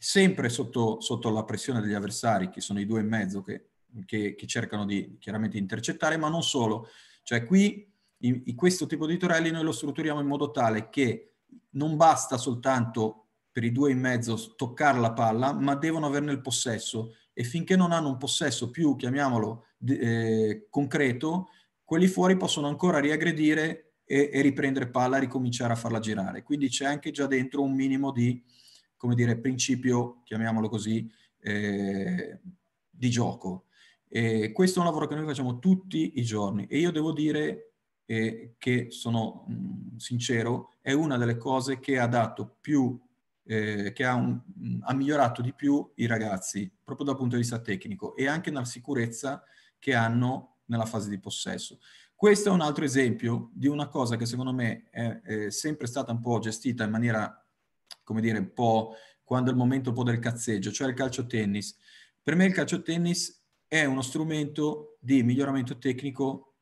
sempre sotto, sotto, la pressione degli avversari, che sono i due e mezzo che, che, che cercano di chiaramente intercettare, ma non solo. Cioè qui in, in questo tipo di torelli noi lo strutturiamo in modo tale che non basta soltanto per i due e mezzo toccare la palla, ma devono averne il possesso e finché non hanno un possesso più, chiamiamolo, eh, concreto, quelli fuori possono ancora riaggredire e, e riprendere palla, e ricominciare a farla girare. Quindi c'è anche già dentro un minimo di come dire, principio, chiamiamolo così, eh, di gioco. E questo è un lavoro che noi facciamo tutti i giorni e io devo dire eh, che sono mh, mm, sincero, è una delle cose che ha dato più, eh, che ha, un, mh, mm, ha, migliorato di più i ragazzi, proprio dal punto di vista tecnico e anche nella sicurezza che hanno nella fase di possesso. Questo è un altro esempio di una cosa che secondo me è, è sempre stata un po' gestita in maniera come dire, un po' quando è il momento un po' del cazzeggio, cioè il calcio tennis. Per me il calcio tennis è uno strumento di miglioramento tecnico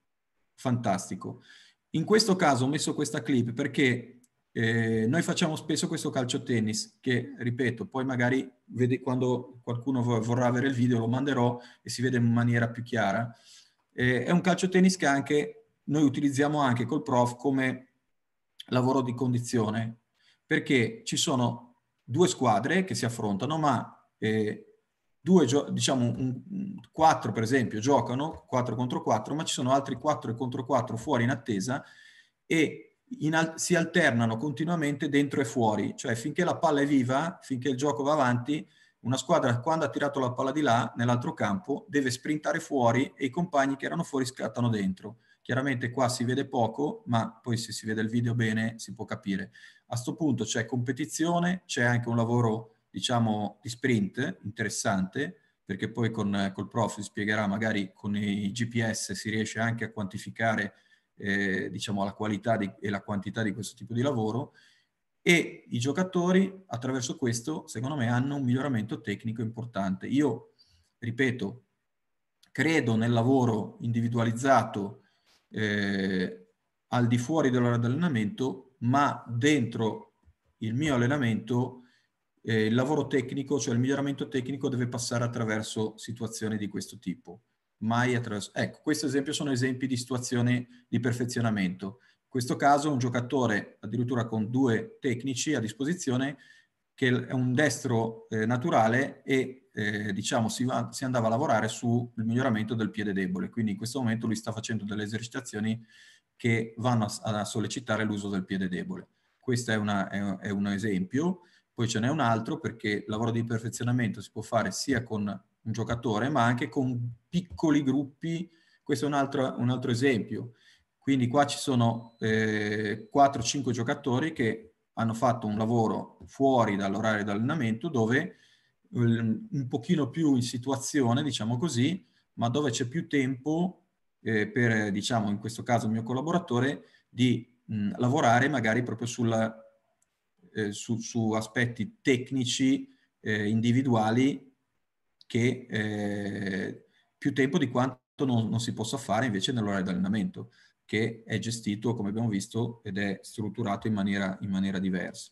fantastico. In questo caso ho messo questa clip perché eh, noi facciamo spesso questo calcio tennis che, ripeto, poi magari vede, quando qualcuno vorrà avere il video lo manderò e si vede in maniera più chiara. Eh, è un calcio tennis che anche noi utilizziamo anche col prof come lavoro di condizione, perché ci sono due squadre che si affrontano, ma eh, due, diciamo, un, quattro per esempio giocano 4 contro 4, ma ci sono altri 4 contro 4 fuori in attesa e in al- si alternano continuamente dentro e fuori, cioè finché la palla è viva, finché il gioco va avanti, una squadra quando ha tirato la palla di là nell'altro campo deve sprintare fuori e i compagni che erano fuori scattano dentro. Chiaramente qua si vede poco, ma poi se si vede il video bene si può capire. A questo punto c'è competizione, c'è anche un lavoro, diciamo, di sprint interessante, perché poi con, col prof si spiegherà magari con i GPS si riesce anche a quantificare eh, diciamo, la qualità di, e la quantità di questo tipo di lavoro e i giocatori attraverso questo secondo me hanno un miglioramento tecnico importante. Io ripeto, credo nel lavoro individualizzato eh, al di fuori dell'ora dell'allenamento ma dentro il mio allenamento eh, il lavoro tecnico, cioè il miglioramento tecnico deve passare attraverso situazioni di questo tipo, mai attraverso... Ecco, questo esempio sono esempi di situazioni di perfezionamento. In questo caso un giocatore addirittura con due tecnici a disposizione che è un destro eh, naturale e eh, diciamo si, va, si andava a lavorare sul miglioramento del piede debole, quindi in questo momento lui sta facendo delle esercitazioni che vanno a, a sollecitare l'uso del piede debole. Questo è, una, è, è un esempio, poi ce n'è un altro perché il lavoro di perfezionamento si può fare sia con un giocatore ma anche con piccoli gruppi, questo è un altro, un altro esempio. Quindi qua ci sono eh, 4-5 giocatori che hanno fatto un lavoro fuori dall'orario di allenamento dove ehm, un pochino più in situazione, diciamo così, ma dove c'è più tempo eh, per, diciamo, in questo caso il mio collaboratore, di mh, mm, lavorare magari proprio sulla, eh, su, su, aspetti tecnici eh, individuali che eh, più tempo di quanto non, non si possa fare invece nell'orario di allenamento, che è gestito, come abbiamo visto, ed è strutturato in maniera, in maniera diversa.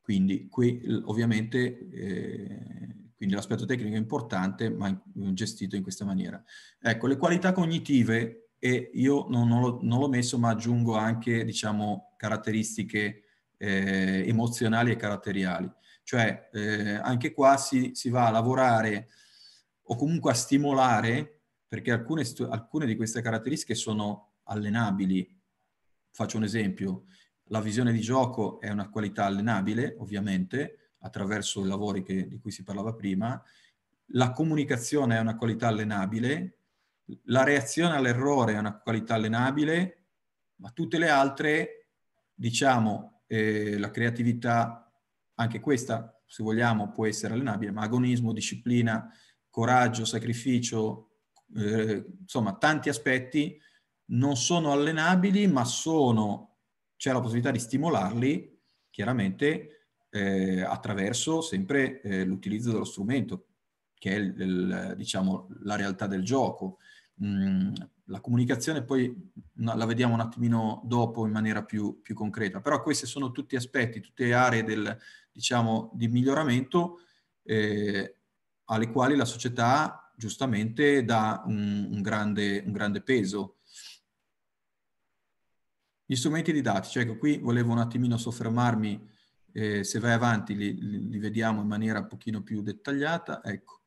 Quindi qui ovviamente eh, quindi l'aspetto tecnico è importante, ma eh, gestito in questa maniera. Ecco, le qualità cognitive, e io non, non, l'ho, non l'ho, messo, ma aggiungo anche, diciamo, caratteristiche eh, emozionali e caratteriali. Cioè, eh, anche qua si, si, va a lavorare o comunque a stimolare, perché alcune, alcune di queste caratteristiche sono allenabili. Faccio un esempio, la visione di gioco è una qualità allenabile, ovviamente, attraverso i lavori che, di cui si parlava prima, la comunicazione è una qualità allenabile, la reazione all'errore è una qualità allenabile, ma tutte le altre, diciamo, eh, la creatività, anche questa, se vogliamo, può essere allenabile, ma agonismo, disciplina, coraggio, sacrificio, eh, insomma, tanti aspetti non sono allenabili, ma sono, c'è la possibilità di stimolarli, chiaramente, eh, attraverso sempre eh, l'utilizzo dello strumento, che è il, il, diciamo, la realtà del gioco. Mm, la comunicazione poi no, la vediamo un attimino dopo in maniera più, più, concreta, però questi sono tutti aspetti, tutte aree del, diciamo, di miglioramento eh, alle quali la società giustamente dà un, un, grande, un grande peso. Gli strumenti didattici, ecco qui volevo un attimino soffermarmi eh, se vai avanti li, li, vediamo in maniera un pochino più dettagliata, ecco.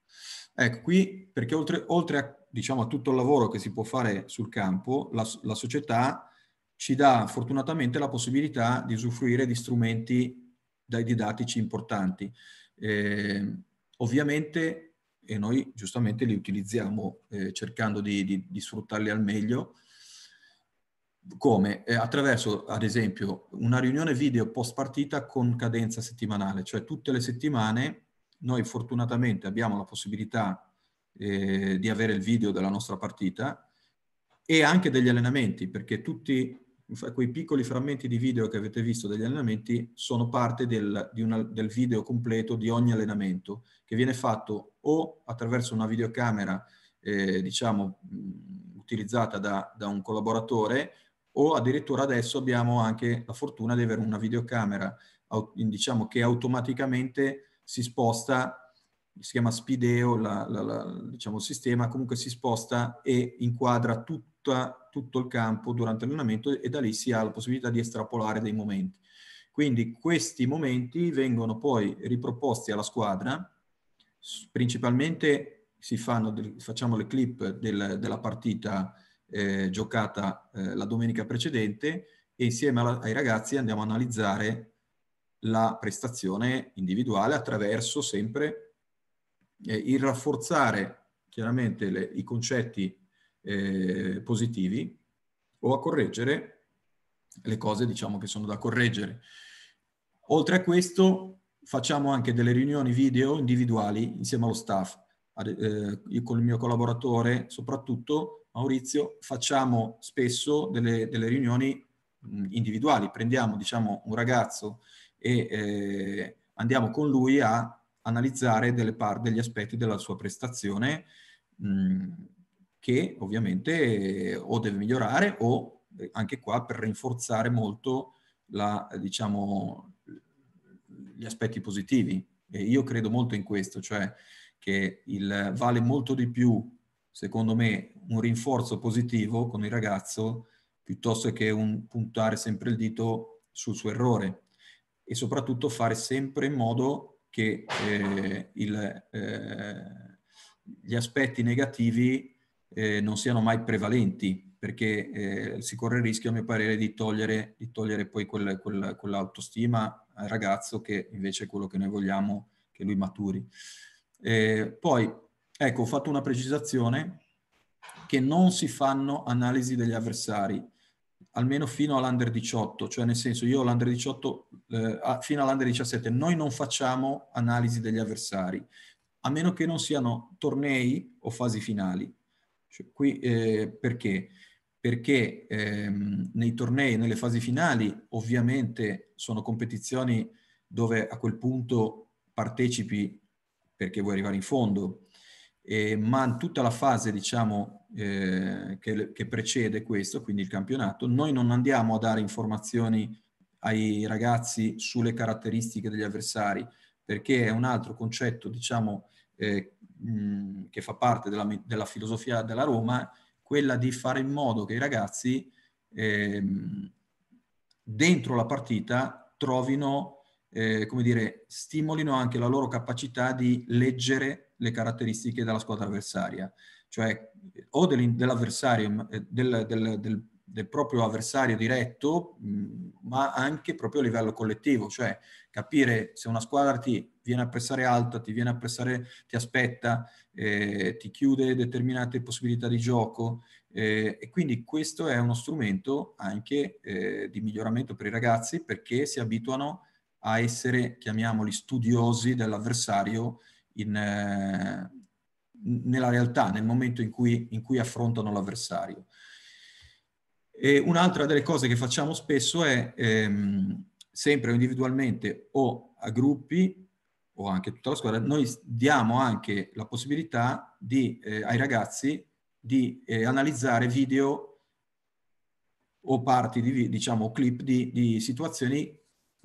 Ecco qui, perché oltre, oltre a, diciamo, a, tutto il lavoro che si può fare sul campo, la, la società ci dà fortunatamente la possibilità di usufruire di strumenti dai didattici importanti. Eh, ovviamente, e noi giustamente li utilizziamo eh, cercando di, di, di, sfruttarli al meglio, come? Eh, attraverso, ad esempio, una riunione video post partita con cadenza settimanale, cioè tutte le settimane noi fortunatamente abbiamo la possibilità eh, di avere il video della nostra partita e anche degli allenamenti, perché tutti quei piccoli frammenti di video che avete visto degli allenamenti sono parte del, una, del video completo di ogni allenamento che viene fatto o attraverso una videocamera eh, diciamo utilizzata da, da un collaboratore o addirittura adesso abbiamo anche la fortuna di avere una videocamera diciamo, che automaticamente si sposta, si chiama Spideo, la, la, la, diciamo, il sistema comunque si sposta e inquadra tutta, tutto il campo durante l'allenamento e da lì si ha la possibilità di estrapolare dei momenti. Quindi questi momenti vengono poi riproposti alla squadra, principalmente fanno, facciamo le clip del, della partita eh, giocata eh, la domenica precedente e insieme alla, ai ragazzi andiamo a analizzare la prestazione individuale attraverso sempre eh, il rafforzare chiaramente le, i concetti eh, positivi o a correggere le cose diciamo che sono da correggere. Oltre a questo facciamo anche delle riunioni video individuali insieme allo staff, ad, eh, con il mio collaboratore soprattutto Maurizio, facciamo spesso delle, delle riunioni mh, mm, individuali, prendiamo diciamo, un ragazzo e eh, andiamo con lui a analizzare delle par- degli aspetti della sua prestazione mh, mm, che ovviamente eh, o deve migliorare o eh, anche qua per rinforzare molto la, diciamo, gli aspetti positivi. E io credo molto in questo, cioè che il, vale molto di più, secondo me, un rinforzo positivo con il ragazzo piuttosto che un puntare sempre il dito sul suo errore e soprattutto fare sempre in modo che eh, il, eh, gli aspetti negativi eh, non siano mai prevalenti perché eh, si corre il rischio a mio parere di togliere, di togliere poi quel, quel, quell'autostima al ragazzo che invece è quello che noi vogliamo che lui maturi. Eh, poi ecco ho fatto una precisazione che non si fanno analisi degli avversari, almeno fino all'under 18, cioè nel senso io l'under 18 eh, fino all'under 17 noi non facciamo analisi degli avversari, a meno che non siano tornei o fasi finali. Cioè, qui eh, perché? Perché ehm, nei tornei, nelle fasi finali, ovviamente sono competizioni dove a quel punto partecipi perché vuoi arrivare in fondo, eh, ma tutta la fase diciamo, eh, che, che, precede questo, quindi il campionato, noi non andiamo a dare informazioni ai ragazzi sulle caratteristiche degli avversari, perché è un altro concetto diciamo, eh, mh, che fa parte della, della, filosofia della Roma, quella di fare in modo che i ragazzi ehm, dentro la partita trovino, eh, come dire, stimolino anche la loro capacità di leggere le caratteristiche della squadra avversaria, cioè o dell'avversario, eh, del, del, del, del, proprio avversario diretto, ma anche proprio a livello collettivo, cioè capire se una squadra ti viene a pressare alta, ti viene a pressare, ti aspetta, eh, ti chiude determinate possibilità di gioco eh, e quindi questo è uno strumento anche eh, di miglioramento per i ragazzi perché si abituano a essere, chiamiamoli, studiosi dell'avversario in, eh, nella realtà, nel momento in cui, in cui affrontano l'avversario. E un'altra delle cose che facciamo spesso è ehm, sempre individualmente o a gruppi o anche tutta la squadra, noi diamo anche la possibilità di, eh, ai ragazzi di eh, analizzare video o parti di, diciamo, clip di, di situazioni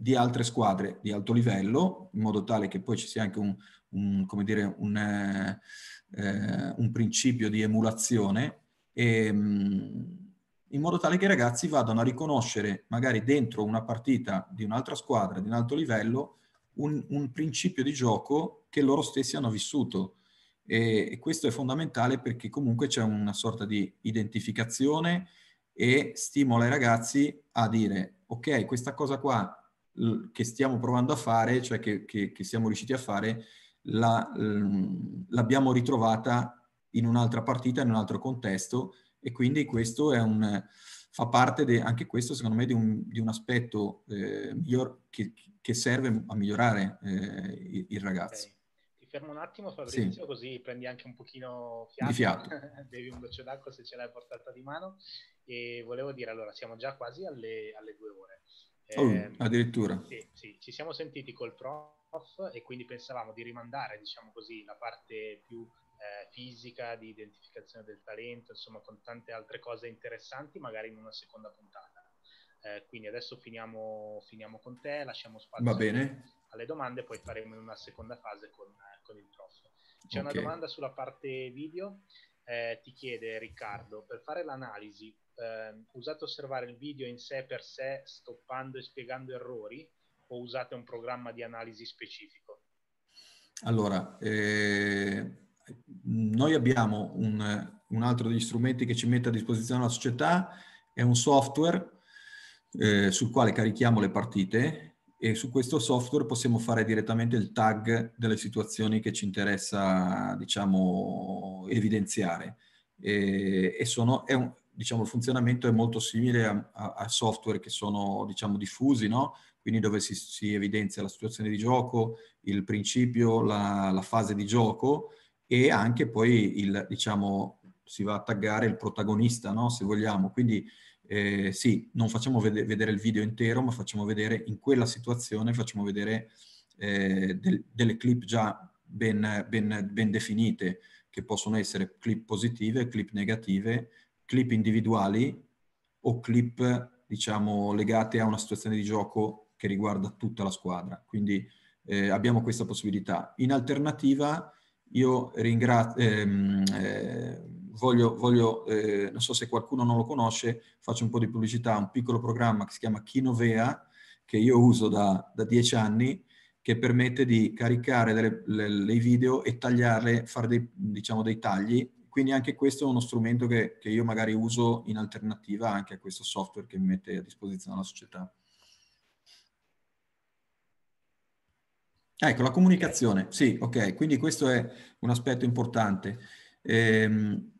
di altre squadre di alto livello, in modo tale che poi ci sia anche un, un, come dire, un, eh, un principio di emulazione e, mm, in modo tale che i ragazzi vadano a riconoscere magari dentro una partita di un'altra squadra di un alto livello un, un principio di gioco che loro stessi hanno vissuto e, e questo è fondamentale perché comunque c'è una sorta di identificazione e stimola i ragazzi a dire ok questa cosa qua che stiamo provando a fare, cioè che, che, che siamo riusciti a fare, Ehm, l'abbiamo ritrovata in un'altra partita, in un altro contesto e quindi questo è un, fa parte de, anche questo secondo me di un, di un aspetto eh, miglior, che, che, serve a migliorare eh, il, ragazzo. Okay. Ti fermo un attimo Fabrizio sì. così prendi anche un pochino fiato, fiato. devi un goccio d'acqua se ce l'hai portata di mano e volevo dire allora siamo già quasi alle, alle due ore. Eh, addirittura. Sì, sì, ci siamo sentiti col pro playoff e quindi pensavamo di rimandare, diciamo così, la parte più eh, fisica di identificazione del talento, insomma, con tante altre cose interessanti, magari in una seconda puntata. Eh, quindi adesso finiamo, finiamo, con te, lasciamo spazio alle domande, poi faremo una seconda fase con, eh, con il prof. C'è okay. una domanda sulla parte video, eh, ti chiede Riccardo, per fare l'analisi, eh, usate osservare il video in sé per sé, stoppando e spiegando errori, o usate un programma di analisi specifico? Allora, eh, noi abbiamo un, un, altro degli strumenti che ci mette a disposizione la società, è un software eh, sul quale carichiamo le partite e su questo software possiamo fare direttamente il tag delle situazioni che ci interessa, diciamo, evidenziare. E, e sono, un, diciamo, il funzionamento è molto simile a, a, a software che sono, diciamo, diffusi, no? quindi dove si, si evidenzia la situazione di gioco, il principio, la, la fase di gioco e anche poi il, diciamo, si va a taggare il protagonista, no? se vogliamo. Quindi eh, sì, non facciamo vede- vedere il video intero, ma facciamo vedere in quella situazione, facciamo vedere eh, del- delle clip già ben, ben, ben, definite, che possono essere clip positive, clip negative, clip individuali o clip, diciamo, legate a una situazione di gioco che riguarda tutta la squadra. Quindi eh, abbiamo questa possibilità. In alternativa io ringrazio, ehm, eh, voglio, voglio eh, non so se qualcuno non lo conosce, faccio un po' di pubblicità, un piccolo programma che si chiama Kinovea, che io uso da, da dieci anni, che permette di caricare delle, le, le video e tagliarle, fare dei, diciamo, dei tagli. Quindi anche questo è uno strumento che, che io magari uso in alternativa anche a questo software che mi mette a disposizione la società. Ecco, la comunicazione, sì, ok, quindi questo è un aspetto importante. Ehm,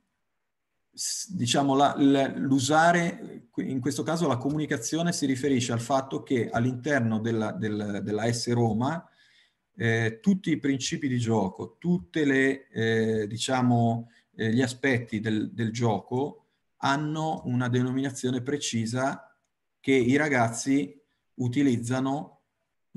diciamo, l'usare, in questo caso la comunicazione si riferisce al fatto che all'interno della, del, della, S Roma eh, tutti i principi di gioco, tutti eh, diciamo, eh, gli aspetti del, del gioco hanno una denominazione precisa che i ragazzi utilizzano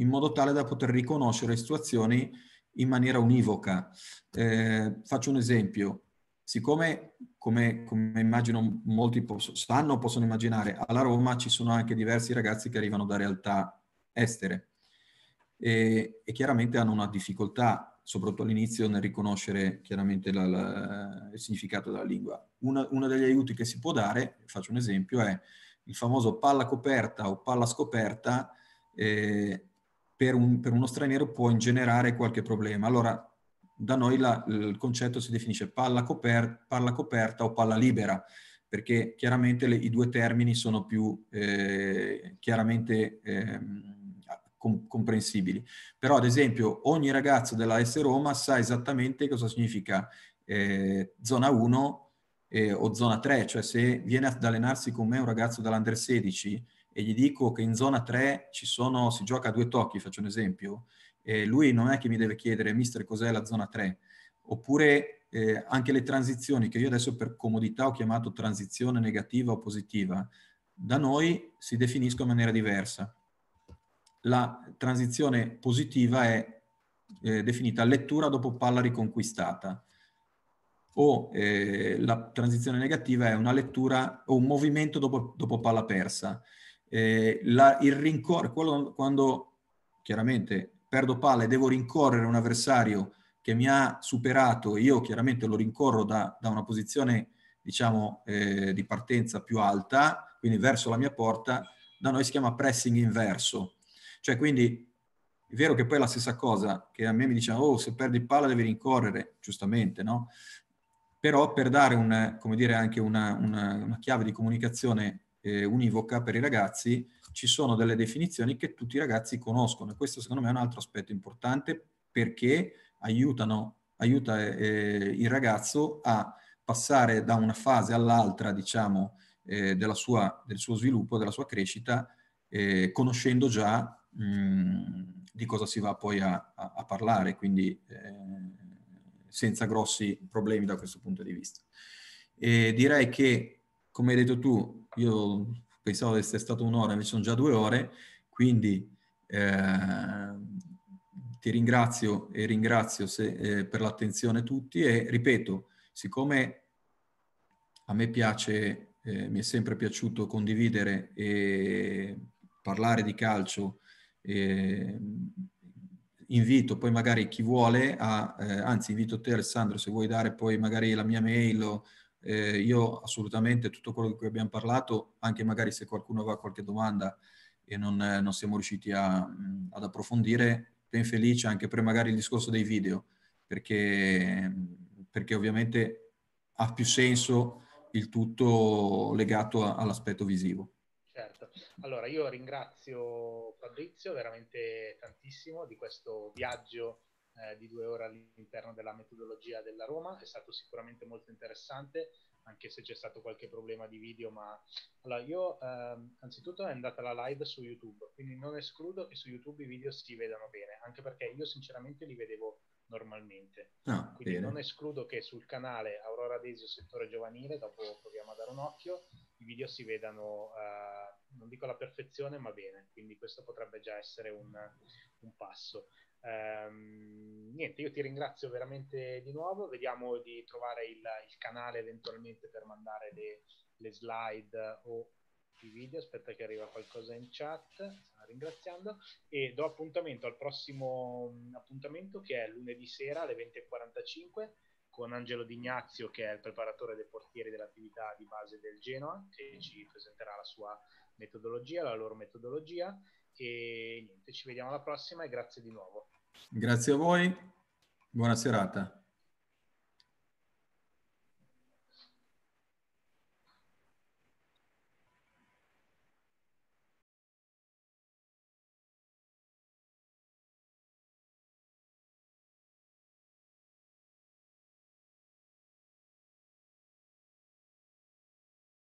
in modo tale da poter riconoscere situazioni in maniera univoca. Eh, faccio un esempio. Siccome, come, come immagino molti posso, sanno, possono immaginare, alla Roma ci sono anche diversi ragazzi che arrivano da realtà estere e, e chiaramente hanno una difficoltà, soprattutto all'inizio, nel riconoscere chiaramente la, la, il significato della lingua. Una, uno degli aiuti che si può dare, faccio un esempio, è il famoso palla coperta o palla scoperta, eh, per, un, per uno straniero può ingenerare qualche problema. Allora, da noi la, il concetto si definisce palla, coper, palla, coperta o palla libera, perché chiaramente le, i due termini sono più eh, chiaramente eh, comprensibili. Però, ad esempio, ogni ragazzo della S Roma sa esattamente cosa significa eh, zona 1 eh, o zona 3, cioè se viene ad allenarsi con me un ragazzo dall'Under 16 e gli dico che in zona 3 ci sono, si gioca a due tocchi, faccio un esempio, eh, lui non è che mi deve chiedere, mister, cos'è la zona 3? Oppure eh, anche le transizioni, che io adesso per comodità ho chiamato transizione negativa o positiva, da noi si definiscono in maniera diversa. La transizione positiva è eh, definita lettura dopo palla riconquistata o eh, la transizione negativa è una lettura o un movimento dopo, dopo palla persa eh, la, il rincorrere, quando, quando chiaramente perdo palla e devo rincorrere un avversario che mi ha superato, io chiaramente lo rincorro da, da una posizione diciamo eh, di partenza più alta, quindi verso la mia porta, da noi si chiama pressing inverso. Cioè quindi è vero che poi è la stessa cosa, che a me mi dicevano, oh se perdi palla devi rincorrere, giustamente, no? Però per dare un, come dire, anche una, una, una chiave di comunicazione eh, univoca per i ragazzi, ci sono delle definizioni che tutti i ragazzi conoscono questo secondo me è un altro aspetto importante perché aiutano, aiuta eh, il ragazzo a passare da una fase all'altra, diciamo, eh, sua, del suo sviluppo, della sua crescita, eh, conoscendo già mh, di cosa si va poi a, a, a parlare, quindi eh, senza grossi problemi da questo punto di vista. E direi che come hai detto tu, io pensavo di essere stato un'ora, invece sono già due ore, quindi eh, ti ringrazio e ringrazio se, eh, per l'attenzione tutti e ripeto, siccome a me piace, eh, mi è sempre piaciuto condividere e parlare di calcio, ehm, invito poi magari chi vuole, a, eh, anzi invito te Alessandro se vuoi dare poi magari la mia mail o eh, io assolutamente tutto quello di cui abbiamo parlato, anche magari se qualcuno aveva qualche domanda e non, non siamo riusciti a, ad approfondire, ben felice anche per magari il discorso dei video, perché, perché ovviamente ha più senso il tutto legato a, all'aspetto visivo. Certo, allora io ringrazio Fabrizio veramente tantissimo di questo viaggio eh, di due ore all'interno della metodologia della Roma, è stato sicuramente molto interessante, anche se c'è stato qualche problema di video, ma allora io ehm, anzitutto è andata la live su YouTube, quindi non escludo che su YouTube i video si vedano bene, anche perché io sinceramente li vedevo normalmente. Ah, quindi bene. non escludo che sul canale Aurora Desio settore giovanile, dopo proviamo a dare un occhio, i video si vedano, eh, non dico alla perfezione, ma bene, quindi questo potrebbe già essere un, un passo. Ehm, niente, io ti ringrazio veramente di nuovo, vediamo di trovare il, il canale eventualmente per mandare le, le slide o i video, aspetta che arriva qualcosa in chat, stanno ringraziando, e do appuntamento al prossimo mm, appuntamento che è lunedì sera alle 20.45 con Angelo D'Ignazio che è il preparatore dei portieri dell'attività di base del Genoa che ci presenterà la sua metodologia, la loro metodologia e niente, ci vediamo alla prossima e grazie di nuovo. Grazie a voi, buona serata.